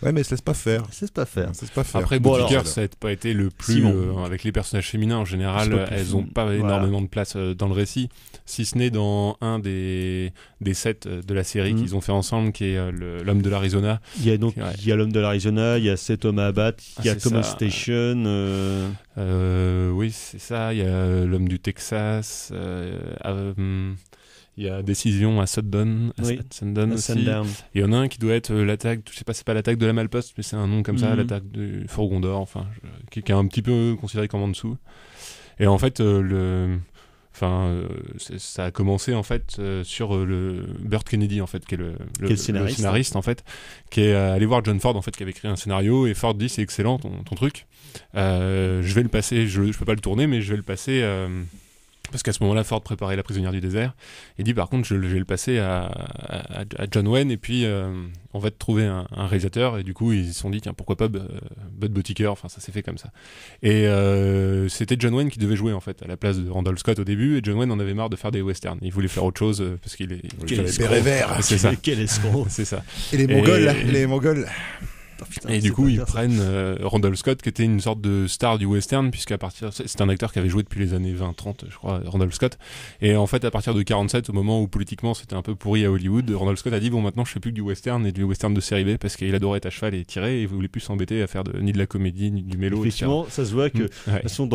S1: Ouais, mais ça se laisse pas faire. Ça se laisse pas faire. Ça pas Après, bon, ça n'a
S3: pas été le plus. Euh, avec les personnages féminins, en général, elles n'ont pas énormément de place euh, dans le récit. Si ce n'est dans un des, des sets euh, de la série mhm. qu'ils ont fait ensemble, qui est L'homme de l'Arizona. Il y a donc il L'homme de l'Arizona, il y a Seth à abattre, il y a ah, Thomas Station. oui, c'est ça. Il y a L'homme du Texas. Hum, il y a décision à Sudden, à aussi. Sundown. il y en a un qui doit être euh, l'attaque, je sais pas, c'est pas l'attaque de la Malposte, mais c'est un nom comme ça, mhm. l'attaque du Forgondor. enfin, qui, est un petit peu considéré comme en dessous. Et en fait, euh, le, enfin, euh, ça a commencé en fait sur le Burt Kennedy en fait, qui est le, scénariste. en fait, qui est allé voir John Ford en fait, qui avait écrit un scénario et Ford dit c'est excellent ton, truc, je vais le passer, je, je peux pas le tourner, mais je vais le passer parce qu'à ce moment-là, Ford préparait La prisonnière du désert. Il dit par contre, je, vais le passer à, John Wayne et puis euh, on va trouver un, réalisateur. Et du coup, ils se sont dit, tiens, pourquoi pas bah, Bud Boutiqueur Enfin, ça s'est fait comme ça. Et euh, c'était John Wayne qui devait jouer en fait à la place de Randall Scott au début. Et John Wayne en avait marre de faire des westerns. Il voulait faire autre chose euh, parce qu'il est. Quel escroc C'est ça. Quel escroc C'est ça. Et les Mongols, les Mongols et du coup, ils prennent euh, Randall Scott, qui était une sorte de star du western, puisqu'à partir, c'est un acteur qui avait joué depuis les années 20-30, je crois, Randall Scott. Et en fait, à partir de 47, au moment où politiquement c'était un peu pourri à Hollywood, Randall Scott a dit bon, maintenant je fais plus que du western et du western de série B parce qu'il adorait être à cheval et tirer et il voulait plus
S1: s'embêter à faire ni de la comédie ni du mélo. Effectivement, ça se voit que mm. façon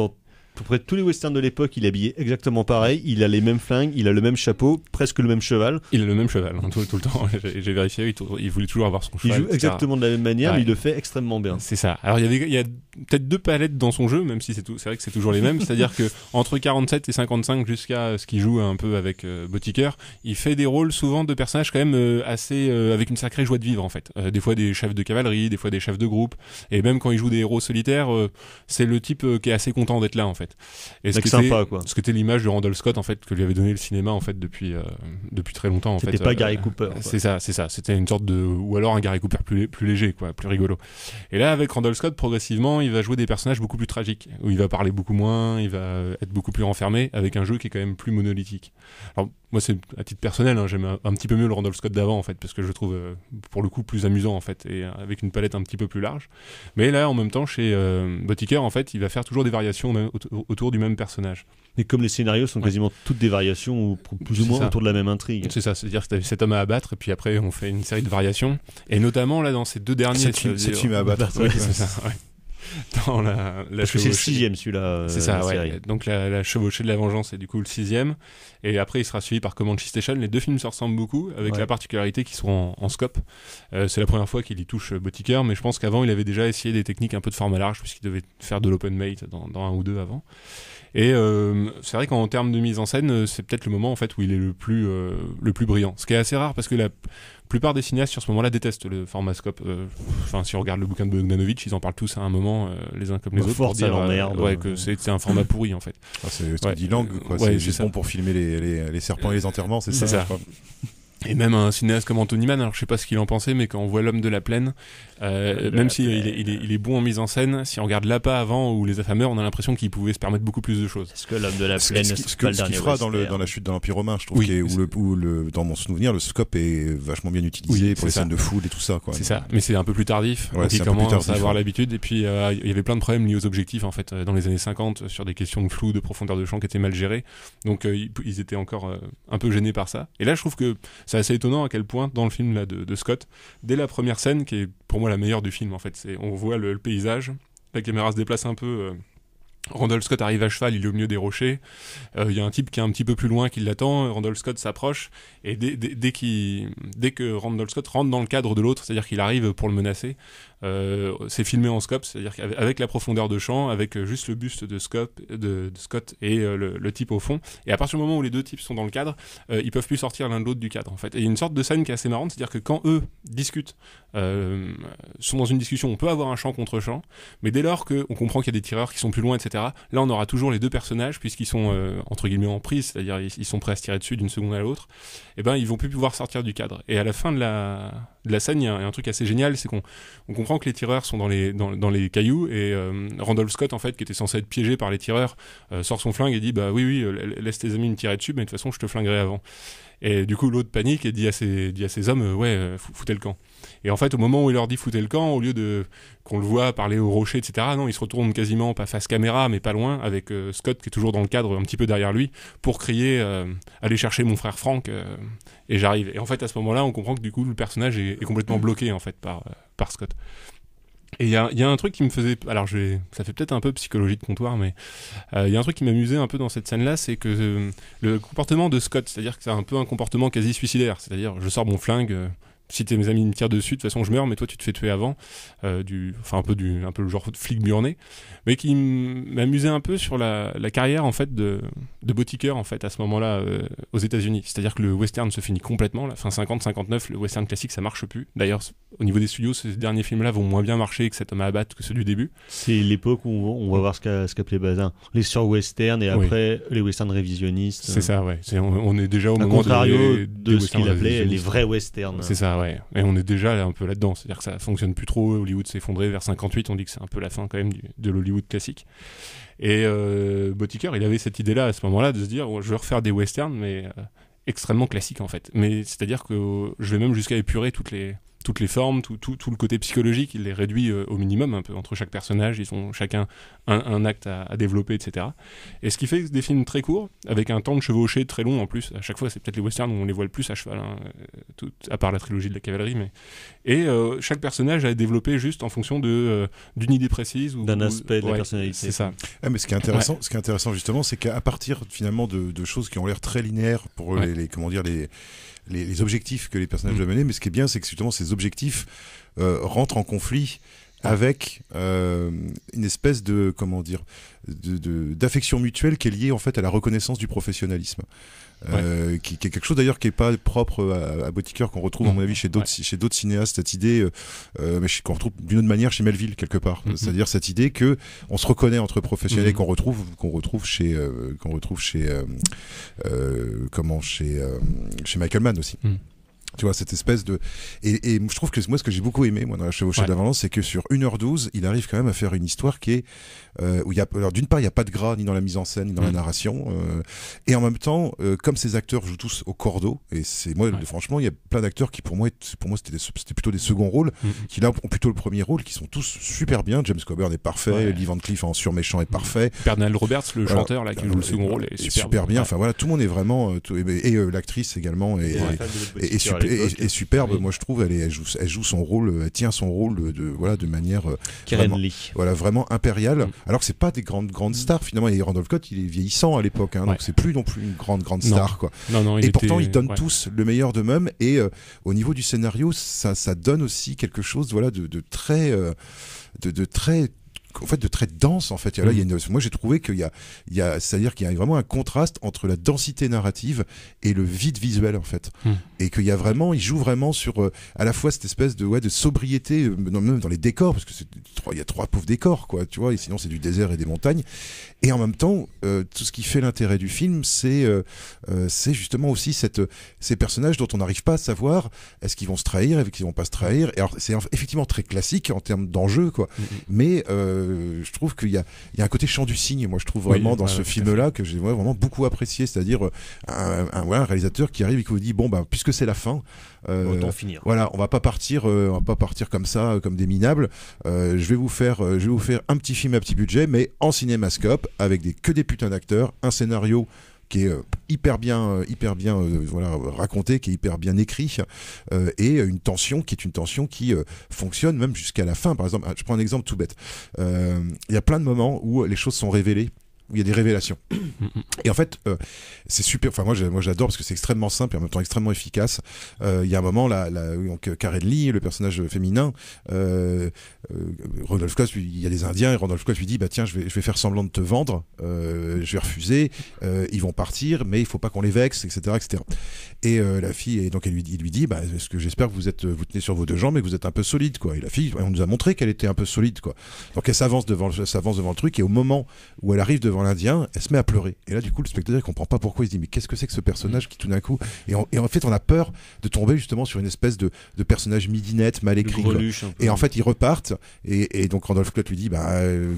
S1: peu près tous les westerns de l'époque, il est habillé exactement pareil. Il a les mêmes flingues, il a le même chapeau, presque le même cheval. Il a le même cheval hein, tout, le temps.
S3: J'ai vérifié, il, voulait toujours avoir son cheval. Il joue exactement de la même manière, mais il le
S1: fait extrêmement
S3: bien. C'est ça. Alors il y a, peut-être deux palettes dans son jeu, même si c'est vrai que c'est toujours les mêmes. C'est-à-dire que entre 47 et 55 jusqu'à ce qu'il joue un peu avec euh, il fait des rôles souvent de personnages quand même euh, assez euh, avec une sacrée joie de vivre en fait. Euh, des fois des chefs de cavalerie, des fois des chefs de groupe, et même quand il joue des héros solitaires, c'est le type qui est assez content d'être là en et ce sympa, quoi. Ce que l'image de Randall Scott, en fait, que lui avait donné le cinéma, en fait, depuis, euh, depuis très longtemps. C'était pas euh, Gary Cooper. C'est ça, c'est ça. C'était une sorte de. Ou alors un Gary Cooper plus, plus léger, quoi, plus rigolo. Et là, avec Randall Scott, progressivement, il va jouer des personnages beaucoup plus tragiques, où il va parler beaucoup moins, il va être beaucoup plus renfermé, avec un jeu qui est quand même plus monolithique. Alors, moi, c'est à titre personnel, hein, j'aime un, petit peu mieux le Randall Scott d'avant, en fait, parce que je trouve, euh, pour le coup, plus amusant, en fait, et avec une palette un petit peu plus large. Mais là, en même temps, chez euh, en fait, il va faire toujours des variations autour du même personnage. Mais comme les scénarios sont quasiment toutes des variations, ou plus ou moins autour de la même intrigue. C'est ça, c'est-à-dire que cet homme à abattre, et puis après on fait une série de variations. Et notamment là dans ces deux derniers. cet homme hum à abattre. c'est ça, dans la, Parce que c'est le sixième celui-là. Euh, c'est ça, Donc la, chevauchée de la vengeance est du coup le sixième. Et après, il sera suivi par Comanche Station. Les deux films se ressemblent beaucoup, avec la particularité qu'ils sont en, scope. Euh, c'est la première fois qu'il y touche euh, Botiqueur, mais je pense qu'avant, il avait déjà essayé des techniques un peu de format large, puisqu'il devait faire de l'open mate dans, un ou deux avant. Et c'est vrai qu'en termes de mise en scène, c'est peut-être le moment en fait où il est le plus le plus brillant. Ce qui est assez rare parce que la, la plupart des cinéastes sur ce moment-là détestent le format euh, Enfin, si on regarde le bouquin de Bogdanovich, ils en parlent tous à un moment, euh, les uns comme les bah, autres. pour dire, euh, que c'est un format pourri en fait. Ah, c'est
S2: ouais. dit langue, quoi. c'est bon pour filmer les, serpents et les enterrements, c'est ça.
S3: Et même un cinéaste comme Anthony Mann, alors je sais pas ce qu'il en pensait, mais quand on voit l'homme de la plaine, euh, même si euh, il est, bon en mise en scène, si on regarde l'appât avant ou les affameurs, on a l'impression qu'il pouvait se permettre beaucoup plus de choses. Parce que l'homme de la plaine ce, qu'il fera dans, la
S2: chute de l'Empire romain, je trouve, oui, le, dans mon souvenir, le scope est vachement bien utilisé pour les scènes de foule et tout ça. C'est ça, mais c'est un peu plus tardif. Ouais, il commence à avoir
S3: l'habitude. Et puis euh, il y avait plein de problèmes liés aux objectifs en fait dans les années 50 sur des questions de flou, de profondeur de champ qui étaient mal gérées. Donc ils étaient encore un peu gênés par ça. Et là, je trouve que c'est assez étonnant à quel point dans le film de, de Scott, dès la première scène qui est pour moi la meilleure du film en fait. C'est, on voit le, paysage, la caméra se déplace un peu. Euh. Randall Scott arrive à cheval, il est au milieu des rochers. Euh, il y a un type qui est un petit peu plus loin qui l'attend. Randall Scott s'approche et dès, dès, dès, dès, que Randall Scott rentre dans le cadre de l'autre, c'est-à-dire qu'il arrive pour le menacer, euh, c'est filmé en scope, c'est-à-dire qu'avec la profondeur de champ, avec euh, juste le buste de, scope, de, Scott et euh, le, type au fond. Et à partir du moment où les deux types sont dans le cadre, ils peuvent plus sortir l'un de l'autre du cadre en fait. Et il y a une sorte de scène qui est assez marrante, c'est-à-dire que quand eux discutent, sont dans une discussion, on peut avoir un champ contre champ, mais dès lors qu'on comprend qu'il y a des tireurs qui sont plus loin, etc., là on aura toujours les deux personnages puisqu'ils sont entre guillemets en prise, c'est-à-dire ils, sont prêts à se tirer dessus d'une seconde à l'autre, et ben ils vont plus pouvoir sortir du cadre. Et à la fin de la de la scène, il y, a un, truc assez génial, c'est qu'on comprend que les tireurs sont dans les, dans, les cailloux et euh, Randolph Scott, en fait, qui était censé être piégé par les tireurs, euh, sort son flingue et dit Bah oui, oui, euh, laisse tes amis me tirer dessus, mais de toute façon, je te flinguerai avant. Et du coup, l'autre panique et dit à ses, dit à hommes, euh, ouais, euh, foutez le camp. Et en fait, au moment où il leur dit foutez le camp, au lieu de qu'on le voit parler au rocher, etc., non, il se retourne quasiment pas face caméra, mais pas loin, avec euh, Scott qui est toujours dans le cadre, un petit peu derrière lui, pour crier allez chercher mon frère Franck et j'arrive. Et en fait, à ce moment-là, on comprend que du coup, le personnage est, est complètement bloqué en fait par par Scott. Et il y a, un truc qui me faisait, alors ça fait peut-être un peu psychologie de comptoir, mais euh, il y a un truc qui m'amusait un peu dans cette scène-là, c'est que euh, le comportement de Scott, c'est-à-dire que c'est un peu un comportement quasi suicidaire, c'est-à-dire je sors mon flingue, euh, si tes mes amis me tirent dessus, de toute façon je meurs, mais toi tu te fais tuer avant, du, enfin un peu du, un peu le genre de flic burné, mais qui m'amusait un peu sur la, carrière en fait de, de boutiqueur en fait à ce moment-là aux États-Unis, c'est-à-dire que le western se finit complètement, la fin 50-59, le western classique ça marche plus, d'ailleurs au niveau des studios, ces derniers films-là vont moins bien marcher que cet homme à
S1: abattre que ceux du début. C'est l'époque où on, va voir ce qu'appelait Bazin. Les sur-western et après les westerns révisionnistes. C'est euh. ça, ouais. on, est déjà au moment contrario de ce qu'il appelait les vrais westerns. C'est ça,
S3: ouais. Et on est déjà un peu là-dedans. C'est-à-dire que ça fonctionne plus trop. Hollywood s'est effondré vers 58. On dit que c'est un peu la fin quand même de l'Hollywood classique. Et euh, il avait cette idée-là à ce moment-là de se dire je vais refaire des westerns, mais. Euh, extrêmement classiques en fait mais c'est à dire que je vais même jusqu'à épurer toutes les toutes les formes, tout, tout, tout, le côté psychologique, il les réduit euh, au minimum, un peu entre chaque personnage, ils ont chacun un, un acte à, développer, etc. Et ce qui fait des films très courts, avec un temps de chevauchée très long en plus, à chaque fois c'est peut-être les westerns où on les voit le plus à cheval, hein, euh, tout, à part la trilogie de la cavalerie, mais... Et euh, chaque personnage a développé juste en fonction de, d'une idée précise ou... D'un aspect de la personnalité. C'est ça. Ah, mais ce qui est intéressant,
S2: ce qui est intéressant justement, c'est qu'à partir finalement de, de, choses qui ont l'air très linéaires pour les, comment dire, les les, objectifs que les personnages mm. doivent mener. Mais ce qui est bien, c'est que justement ces objectifs euh, rentrent en conflit avec euh, une espèce de comment dire d'affection mutuelle qui est liée en fait à la reconnaissance du professionnalisme. Euh, qui, est quelque chose d'ailleurs qui n'est pas propre euh, à, à qu'on retrouve, à mm. mon avis, chez d'autres cinéastes, cette idée, mais qu'on retrouve d'une autre manière chez Melville, quelque part. Mm-hmm. C'est-à-dire cette idée qu'on se reconnaît entre professionnels et mm-hmm. qu'on retrouve, qu'on retrouve chez, qu'on retrouve chez, comment, chez, chez Michael Mann aussi. Mm. Tu vois, cette espèce de. Et, et, je trouve que moi, ce que j'ai beaucoup aimé, moi, dans La Chevauchée c'est que sur 1h12, il arrive quand même à faire une histoire qui est euh, où il y a, d'une part, il n'y a pas de gras ni dans la mise en scène ni dans la mm. narration, euh, et en même temps, euh, comme ces acteurs jouent tous au cordeau, et c'est moi, franchement, il y a plein d'acteurs qui pour moi, pour moi, c'était plutôt des seconds rôles, mm. qui là ont plutôt le premier rôle, qui sont tous super bien. James Coburn est parfait, Lee Van Cleef en surméchant est mm. parfait.
S3: Bernal Roberts, le chanteur là qui joue le second rôle, est, super, bien.
S2: Enfin voilà, tout le monde est vraiment et, l'actrice également est, et superbe. Moi je trouve, elle, elle, joue, elle joue son rôle, elle tient son rôle de, voilà de manière Lee. voilà vraiment impériale alors que c'est pas des grandes grandes mm. stars finalement. Et Randolph Scott, il est vieillissant à l'époque, hein, donc c'est plus non plus une grande grande star quoi. et pourtant, ils donnent tous le meilleur de mêmes Et euh, au niveau du scénario, ça, donne aussi quelque chose, voilà, de, très, de très euh, en fait de très dense en fait. là, il y a mm. moi j'ai trouvé qu'il y a, c'est-à-dire qu'il y a vraiment un contraste entre la densité narrative et le vide visuel en fait. Mm. Et qu'il y a vraiment, il joue vraiment sur euh, à la fois cette espèce de ouais de sobriété euh, même dans les décors parce que il y a trois pauvres décors quoi, tu vois. Et sinon c'est du désert et des montagnes. Et en même temps, euh, tout ce qui fait l'intérêt du film, c'est c'est justement aussi cette ces personnages dont on n'arrive pas à savoir est-ce qu'ils vont se trahir, est-ce qu'ils vont pas se trahir. Et alors c'est effectivement très classique en termes d'enjeu quoi, mm, mais je trouve qu'il y, a, un côté chant du signe, moi je trouve vraiment dans ce film-là que j'ai vraiment beaucoup apprécié, c'est-à-dire euh, un, réalisateur qui arrive et qui vous dit bon bah puisque c'est la fin, euh, Voilà, on va pas partir, euh, on va pas partir comme ça, comme des minables. je vais vous faire, je vais vous faire un petit film à petit budget, mais en cinémascope avec des que des putains d'acteurs, un scénario qui est euh, hyper bien, euh, hyper bien euh, voilà, raconté, qui est hyper bien écrit, et une tension qui est une tension qui fonctionne même jusqu'à la fin. Par exemple, ah, je prends un exemple tout bête. Il y a plein de moments où les choses sont révélées il y a des révélations. Et en fait, euh, c'est super. Enfin, moi, moi, j'adore parce que c'est extrêmement simple et en même temps extrêmement efficace. Euh, il y a un moment, là, donc euh, Karen Lee, le personnage féminin, euh, Rodolphe il y a des Indiens et Randolph Cos lui dit, bah tiens, je vais, je vais faire semblant de te vendre, je vais refuser, ils vont partir, mais il faut pas qu'on les vexe, etc., etc. Et la fille, et donc elle lui, il lui dit, bah, ce que j'espère que vous êtes, vous tenez sur vos deux jambes et que vous êtes un peu solide, quoi. Et la fille, on nous a montré qu'elle était un peu solide, quoi. Donc elle s'avance devant, s'avance devant le truc et au moment où elle arrive devant devant l'Indien, elle se met à pleurer. Et là, du coup, le spectateur ne comprend pas pourquoi. Il se dit, mais qu'est-ce que c'est que ce personnage mm. qui, tout d'un coup. Et en, en, fait, on a peur de tomber justement sur une espèce de, personnage midinette, mal écrit. Et en fait, ils repartent. Et, donc, Randolph Clot lui dit, bah, euh,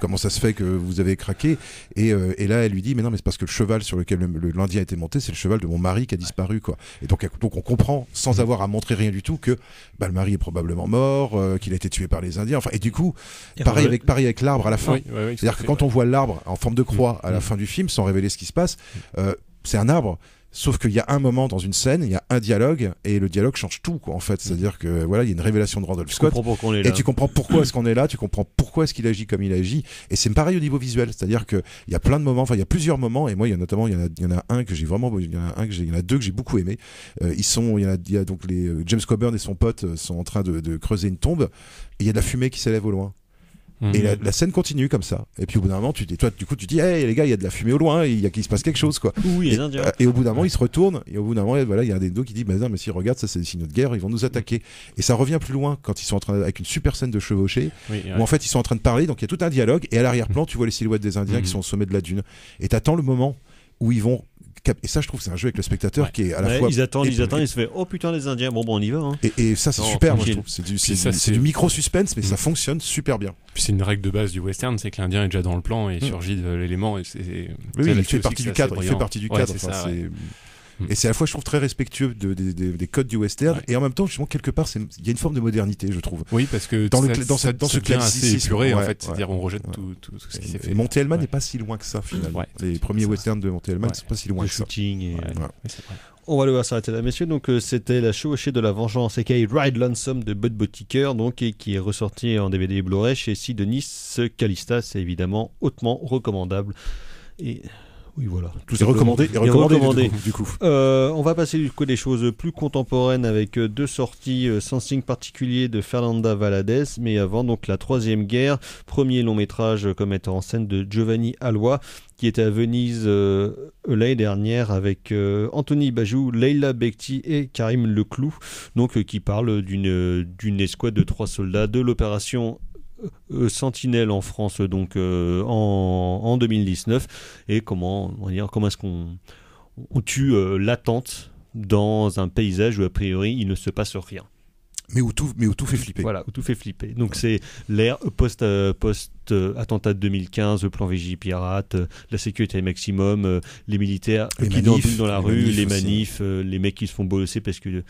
S2: comment ça se fait que vous avez craqué euh, et, là, elle lui dit, mais non, mais c'est parce que le cheval sur lequel l'Indien a été monté, c'est le cheval de mon mari qui a disparu. Quoi. Et donc, donc, on comprend, sans mm. avoir à montrer rien du tout, que bah, le mari est probablement mort, euh, qu'il a été tué par les Indiens. Enfin, et du coup, pareil avec, pareil avec l'arbre à la fin. C'est-à-dire que quand on voit l'arbre en forme de croix à la fin du film sans révéler ce qui se passe. c'est un arbre. Sauf qu'il y a un moment dans une scène, il y a un dialogue et le dialogue change tout en fait. C'est-à-dire que voilà, il y a une révélation de Randolph Scott et tu comprends pourquoi est-ce qu'on est là, tu comprends pourquoi est-ce qu'il agit comme il agit et c'est pareil au niveau visuel, c'est-à-dire qu'il y a plein de moments, enfin il y a plusieurs moments et moi il y a notamment il y en a, a un que j'ai vraiment il y en a un que j'ai il y en a deux que j'ai beaucoup aimé. ils sont il y, a, donc les James Coburn et son pote sont en train de, de creuser une tombe et il y a de la fumée qui s'élève au loin. Et mhm. la, scène continue comme ça. Et puis au bout d'un moment, tu dis, toi, du coup, tu dis, hey les gars, il y a de la fumée au loin, il y a qu'il se passe quelque chose, quoi. Oui, euh, et, au bout d'un moment, ils se retournent. Et au bout d'un moment, voilà, il y a un des dos qui dit, bah non, mais si regarde, ça c'est des signaux de guerre, ils vont nous attaquer. Mhm. Et ça revient plus loin quand ils sont en train avec une super scène de chevauchée, où en fait ils sont en train de parler, donc il y a tout un dialogue. Et à l'arrière-plan, tu vois les silhouettes des Indiens mhm. qui sont au sommet de la dune. Et t'attends le moment où ils vont et ça, je trouve, c'est un jeu avec le spectateur qui est à la fois. Ils attendent, ils attendent, ils se font
S1: Oh putain, les Indiens, bon, bon, on y va. Hein. Et, ça, c'est super, moi, je trouve. C'est du,
S2: micro-suspense, mais ça fonctionne super bien.
S3: puis c'est une règle de base du western c'est que l'Indien est déjà dans le plan et mm. surgit de l'élément. Et, c'est oui, il fait partie du cadre. Il fait partie du cadre.
S2: Mm. Et c'est à la fois, je trouve, très respectueux de, des codes du western, et en même temps, justement, quelque part, il y a une forme de modernité, je trouve. Oui, parce que dans, ce le, dans, dans ce Épuré, en fait. C'est-à-dire,
S1: on rejette tout, ce qui s'est fait.
S2: Monté-Hellman n'est pas si loin que ça, finalement. Les premiers westerns de Montelman ne sont pas si loin que ça. shooting
S1: on va voir s'arrêter là, ah, messieurs. Donc, euh, c'était La Chevauchée de la Vengeance, aka Ride Lonesome de Bud Boticker, donc, et qui est ressorti en DVD Blu-ray chez Sidonis Calista. C'est évidemment hautement recommandable. Et oui, voilà. Tout est recommandé, recommandé, du coup. Euh, on va passer du coup des choses plus contemporaines avec euh, deux sorties euh, sans signe particulier de Fernanda Valadez, mais avant donc la troisième guerre, premier long métrage comme étant en scène de Giovanni Alois, qui était à Venise l'année dernière avec Anthony Bajou, Leila Bekti et Karim Leclou, donc qui parle d'une d'une escouade de trois soldats de l'opération euh, euh, sentinelle en France donc euh, en, en, 2019 et comment on va dire comment est-ce qu'on on tue l'attente dans un paysage où a priori il ne se passe rien mais où tout, mais où tout fait flipper. Voilà, où tout fait flipper. Donc c'est l'ère post, euh, post euh, attentat de 2015, plan VJ pirate, euh, la sécurité maximum, les militaires qui dansent dans la rue, les manifs, les mecs qui se font bosser parce que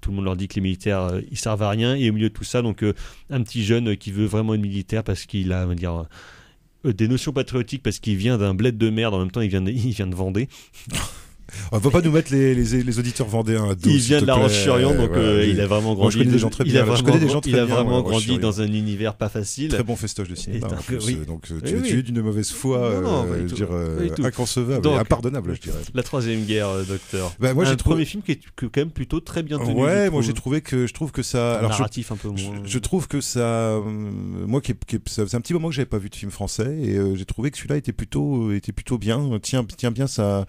S1: tout le monde leur dit que les militaires ils servent à rien. Et au milieu de tout ça, donc un petit jeune qui veut vraiment être militaire parce qu'il a, dire des notions patriotiques parce qu'il vient d'un bled de merde, en même temps il vient il vient de Vendée.
S2: On va pas nous mettre les, auditeurs vendéens à dos. Il vient de la roche sur donc euh, il a vraiment grandi. je connais des gens très bien. Il a vraiment, grandi dans
S1: un univers pas facile. Très bon festoche de cinéma. donc, donc euh, tu, d'une mauvaise foi, euh, dire, inconcevable, impardonnable, je dirais. La troisième guerre, docteur. Bah, moi, un trouvé... premier film qui est quand même plutôt très bien tenu. Ouais, moi j'ai
S2: trouvé que je trouve que ça. Alors, narratif un peu moins. Je trouve que ça, moi, c'est un petit moment que j'avais pas vu de film français et j'ai trouvé que celui-là était plutôt, bien. Tiens, bien ça,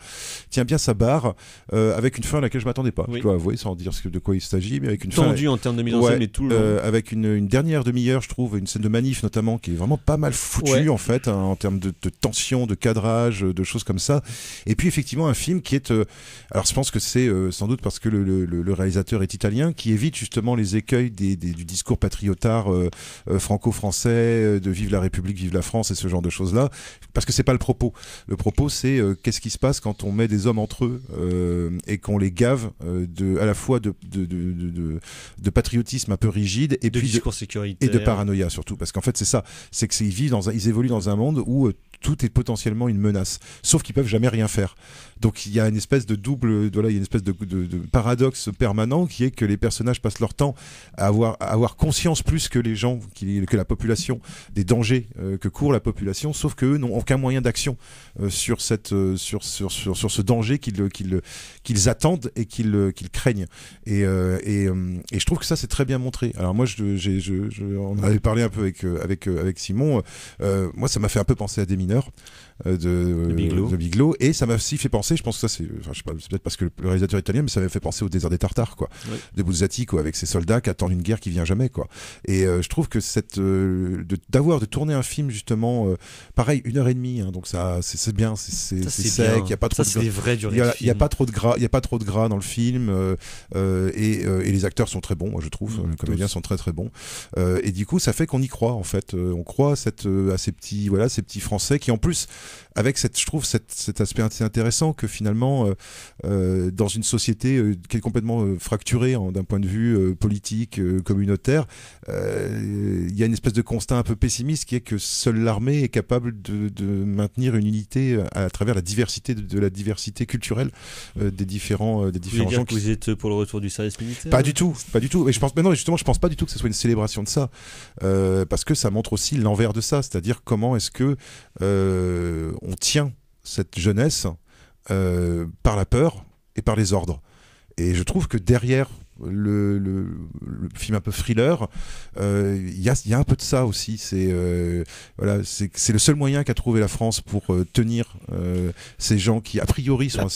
S2: bien sa barre euh, avec une fin à laquelle je m'attendais pas. Je dois avouer, sans dire de quoi il s'agit, mais avec une Tendu en termes de mise en scène, et tout euh, avec une, dernière demi-heure, je trouve, une scène de manif notamment qui est vraiment pas mal foutue en fait, hein, en termes de, tension, de cadrage, de choses comme ça. Et puis effectivement un film qui est, euh, alors je pense que c'est sans doute parce que le, réalisateur est italien, qui évite justement les écueils du discours patriotard franco-français, de vive la République, vive la France et ce genre de choses là, parce que c'est pas le propos. Le propos c'est qu'est-ce qui se passe quand on met des hommes entre euh, et qu'on les gave euh, à la fois de, patriotisme un peu rigide et de et de paranoïa surtout parce qu'en fait c'est ça c'est que ils vivent ils évoluent dans un monde où euh, tout est potentiellement une menace. Sauf qu'ils peuvent jamais rien faire. Donc il y a une espèce de double, voilà, il y a une espèce de, paradoxe permanent qui est que les personnages passent leur temps à avoir, avoir conscience plus que les gens, que la population, des dangers euh, que court la population, sauf qu'eux n'ont aucun moyen d'action euh, sur, cette, euh, sur, sur, sur, ce danger qu'ils qu'ils qu'ils attendent et qu'ils qu'ils craignent. Et, et, je trouve que ça c'est très bien montré. Alors moi, je, je, parlé un peu avec, avec, avec Simon, moi ça m'a fait un peu penser à des euh, de, de, euh, Bigelow. Et ça m'a aussi fait penser, je pense que ça c'est, peut-être parce que le réalisateur italien, mais ça m'a fait penser au désert des Tartares, quoi, de Buzzati, quoi, avec ses soldats qui attendent une guerre qui vient jamais, quoi. Et euh, je trouve que cette, d'avoir de tourner un film justement, pareil, une heure et demie, hein, donc ça, c'est, bien, c'est, sec, il y a pas trop, de pas trop de gras, il y a pas trop de gras dans le film, et, et, les acteurs sont très bons, moi je trouve, mm-hmm. les comédiens sont très très bons, et du coup ça fait qu'on y croit en fait, on croit à cette, à ces petits, voilà, ces petits Français qui en plus avec cette, je trouve, cet aspect assez intéressant que finalement, euh, euh, dans une société euh, qui est complètement fracturée d'un point de vue politique, communautaire, il y a une espèce de constat un peu pessimiste qui est que seule l'armée est capable de, maintenir une unité à, travers la diversité de, la diversité culturelle des différents des différents vous gens. que
S1: qui... Vous êtes pour le retour du service militaire Pas hein du tout,
S2: pas du tout. Mais je pense, mais justement, je pense pas du tout que ce soit une célébration de ça, parce que ça montre aussi l'envers de ça, c'est-à-dire comment est-ce que on tient cette jeunesse euh, par la peur et par les ordres. Et je trouve que derrière le, film un peu thriller, euh, il y, a, un peu de ça aussi. C'est euh, voilà, c'est le seul moyen qu'a trouvé la France pour euh, tenir ces gens qui a priori sont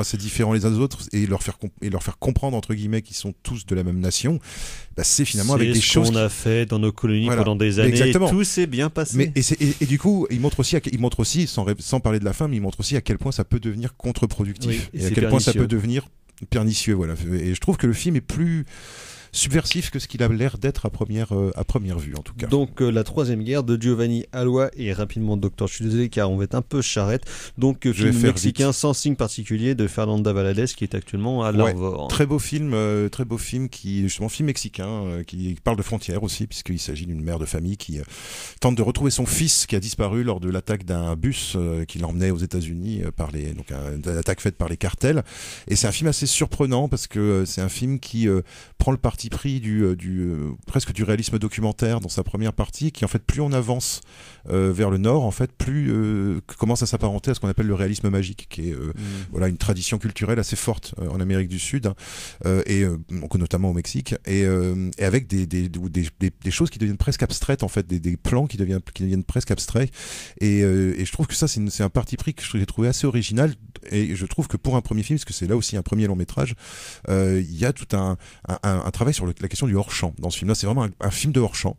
S2: assez, différents les uns des autres et leur faire et leur faire comprendre entre guillemets qu'ils sont tous de la même nation. Bah, c'est finalement avec des choses qu'on
S1: a fait dans nos colonies pendant des années. tout s'est bien passé. Mais,
S2: et, du coup, il montre aussi, il montre aussi sans, parler de la femme, il montre aussi à quel point ça peut devenir contre-productif et, à quel point ça peut devenir pernicieux, voilà. Et je trouve que le film est
S1: plus subversif que ce qu'il a l'air d'être à première, euh, à première vue, en tout cas. Donc, euh, la troisième guerre de Giovanni Alois et rapidement Docteur. Je car on va être un peu charrette. Donc, Je film mexicain sans signe particulier de Fernanda Valadez qui est actuellement à l'Arvor. très beau film, euh, très
S2: beau film qui, justement, film mexicain qui parle de frontières aussi, puisqu'il s'agit d'une mère de famille qui tente de retrouver son fils qui a disparu lors de l'attaque d'un bus qui l'emmenait aux États-Unis par les, donc, une attaque faite par les cartels. Et c'est un film assez surprenant parce que c'est un film qui prend le parti pris du, euh, du, euh, presque du réalisme documentaire dans sa première partie, qui en fait plus on avance euh, vers le nord, en fait plus commence à s'apparenter à ce qu'on appelle le réalisme magique, qui est mm. voilà une tradition culturelle assez forte en Amérique du Sud hein, et notamment au Mexique, et, avec des des, des, des, choses qui deviennent presque abstraites en fait, des, plans qui deviennent, qui deviennent presque abstraits, et, je trouve que ça c'est un parti pris que j'ai trouvé assez original, et je trouve que pour un premier film, parce que c'est là aussi un premier long métrage, il y a tout un, un, un travail sur la question du hors-champ dans ce film. Là, c'est vraiment un, film de hors-champ.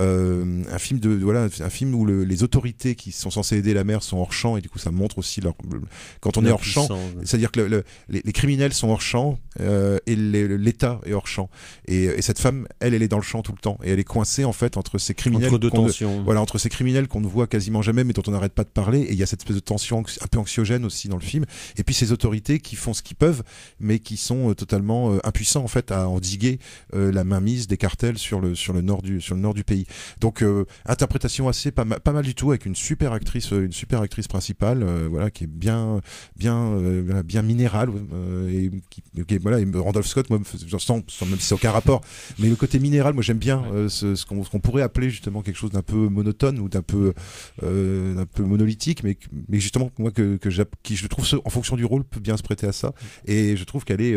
S2: Euh, un film de voilà, un film où les autorités qui sont censées aider la mère sont hors-champ et du coup ça montre aussi quand on est hors-champ, c'est-à-dire que les, criminels sont hors-champ euh, et l'État est hors-champ. Et, cette femme, elle, elle est dans le champ tout le temps et elle est coincée en fait entre ces criminels, entre deux tensions. voilà, entre ces criminels qu'on ne voit quasiment jamais mais dont on n'arrête pas de parler. Et il y a cette espèce de tension un peu anxiogène aussi dans le film. Et puis ces autorités qui font ce qu'ils peuvent mais qui sont euh, totalement impuissants en fait à endiguer euh, la mainmise des cartels sur le, sur le, nord, du, sur le nord du pays. Donc euh, interprétation assez pas, pas, mal du tout avec une super actrice, une super actrice principale, euh, voilà qui est bien bien bien minérale et voilà Randolph Scott, moi, sans, même si c'est aucun rapport, mais le côté minéral, moi j'aime bien ce, ce qu'on pourrait appeler justement quelque chose d'un peu monotone ou d'un peu peu monolithique, mais mais justement moi que, que qui je trouve en fonction du rôle peut bien se prêter à ça mm. et je trouve qu'elle est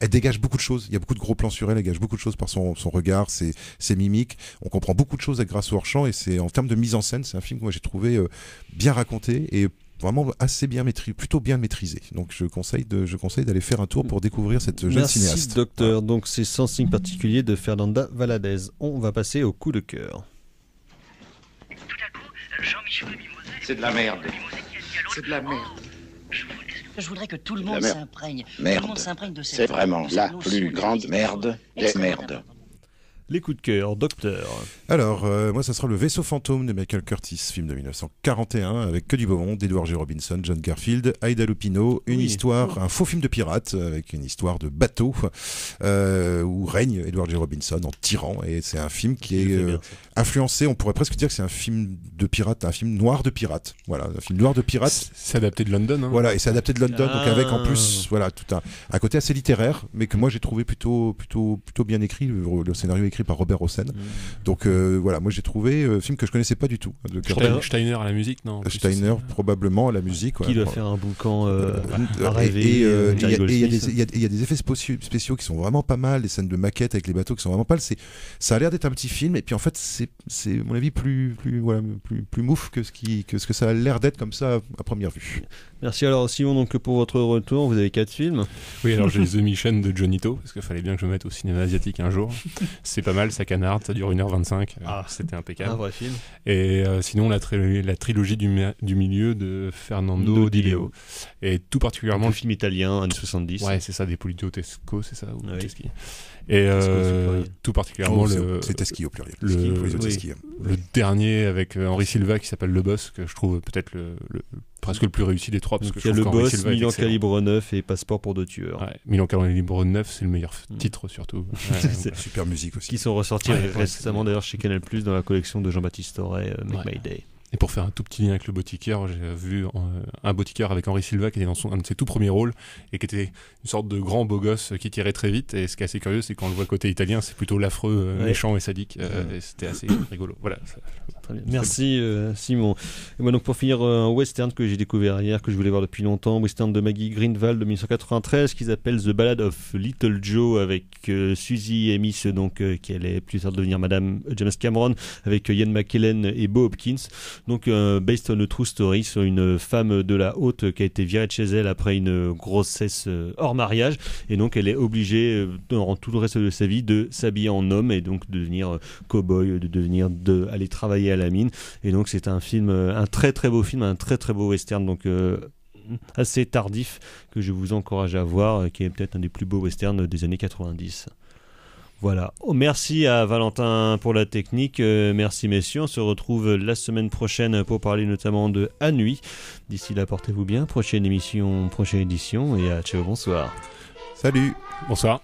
S2: elle dégage beaucoup de choses il y a beaucoup de gros plans sur elle beaucoup de choses par son, regard, ses, mimiques. On comprend beaucoup de choses grâce au hors-champ et c'est en termes de mise en scène, c'est un film que moi j'ai trouvé euh, bien raconté et vraiment assez bien maîtrisé, plutôt bien maîtrisé. Donc je conseille de, je conseille d'aller faire un tour pour découvrir cette jeune cinéaste.
S1: docteur. Donc c'est sans signe particulier de Fernanda Valadez. On va passer au coup de cœur.
S2: C'est de la merde. C'est de la merde. Oh, je je voudrais que tout le monde s'imprègne. Merde. C'est vraiment la plus grande
S1: merde des merdes.
S2: Les coups de cœur, docteur. Alors, euh, moi, ça sera Le vaisseau fantôme de Michael Curtis, film de 1941, avec que du beau monde, Edward J. Robinson, John Garfield, Aida Lupino, une histoire, un faux film de pirate, avec une histoire de bateau, euh, où règne Edward G. Robinson en tyran, et c'est un film qui est, influencé, on pourrait presque dire que c'est un film de pirate, un film noir de pirate. Voilà, un film noir de pirate. C'est adapté de London. Hein. Voilà, et c'est adapté de London, donc avec en ah. plus, voilà, tout un, côté assez littéraire, mais que moi j'ai trouvé plutôt, plutôt, plutôt bien écrit, le, scénario écrit par Robert Rosen. Mm. Donc euh, voilà, moi j'ai trouvé un euh, film que je connaissais pas du tout. De Steiner, à la musique, non Steiner probablement à la musique. Ouais, qui doit faire un boucan euh, il y, y, a des effets spéciaux qui sont vraiment pas mal, des scènes de maquettes avec les bateaux qui sont vraiment pas mal. Ça a l'air d'être un petit film, et puis en fait c'est c'est à mon avis plus plus voilà plus plus mouf que ce qui que ce que ça a l'air d'être comme ça à première vue.
S1: Merci alors Simon donc pour votre retour, vous avez quatre films. Oui alors j'ai The Mission de Jonito parce qu'il fallait bien que je me mette
S3: au cinéma asiatique un jour. C'est pas mal, ça canarde, ça dure 1h25. Euh, ah, c'était impeccable. Un vrai film. Et euh, sinon la, la trilogie du, du, milieu de Fernando Di Leo et tout particulièrement le film italien années 70. Ouais, c'est ça des Polito Tesco, c'est ça ou ah qui. Et euh, tout particulièrement oh, le. C'est ski au pluriel. Le, dernier avec euh, Henri Silva qui s'appelle Le Boss, que je trouve peut-être le, presque le plus réussi des trois. Parce que il y a Le Boss, Milan Calibre
S1: 9 et Passeport pour deux tueurs. Ouais, Milan Calibre 9, c'est le meilleur mm. titre surtout. super musique aussi. Qui sont ressortis récemment d'ailleurs chez Canal dans la collection de Jean-Baptiste
S3: Auré, euh, Make My Day. Et pour faire un tout petit lien avec le boutiqueur, j'ai vu euh, un boutiqueur avec Henri Silva qui était dans son, un de ses tout premiers rôles et qui était une sorte de grand beau gosse qui tirait très vite. Et ce qui est assez curieux, c'est quand le voit côté italien, c'est plutôt l'affreux, euh, méchant et sadique. Euh, c'était assez rigolo. Voilà.
S1: Merci Simon. Et moi, donc pour finir, un western que j'ai découvert hier, que je voulais voir depuis longtemps, western de Maggie Greenwald de 1993, qu'ils appellent The Ballad of Little Joe avec Suzy Emis, donc qui allait plus tard devenir Madame James Cameron, avec Ian McKellen et Bo Hopkins. Donc, euh, based on a true story sur une femme de la haute qui a été virée de chez elle après une grossesse euh, hors mariage. Et donc, elle est obligée, euh, durant tout le reste de sa vie, de s'habiller en homme et donc de devenir cow-boy, de devenir, de aller travailler à la mine. Et donc, c'est un film, un très très beau film, un très très beau western. Donc, assez tardif que je vous encourage à voir, qui est peut-être un des plus beaux westerns des années 90. Voilà. Oh, merci à Valentin pour la technique. Euh, merci messieurs. On se retrouve la semaine prochaine pour parler notamment de À Nuit. D'ici là, portez-vous bien. Prochaine émission, prochaine édition et à ciao, bonsoir. Salut. Bonsoir.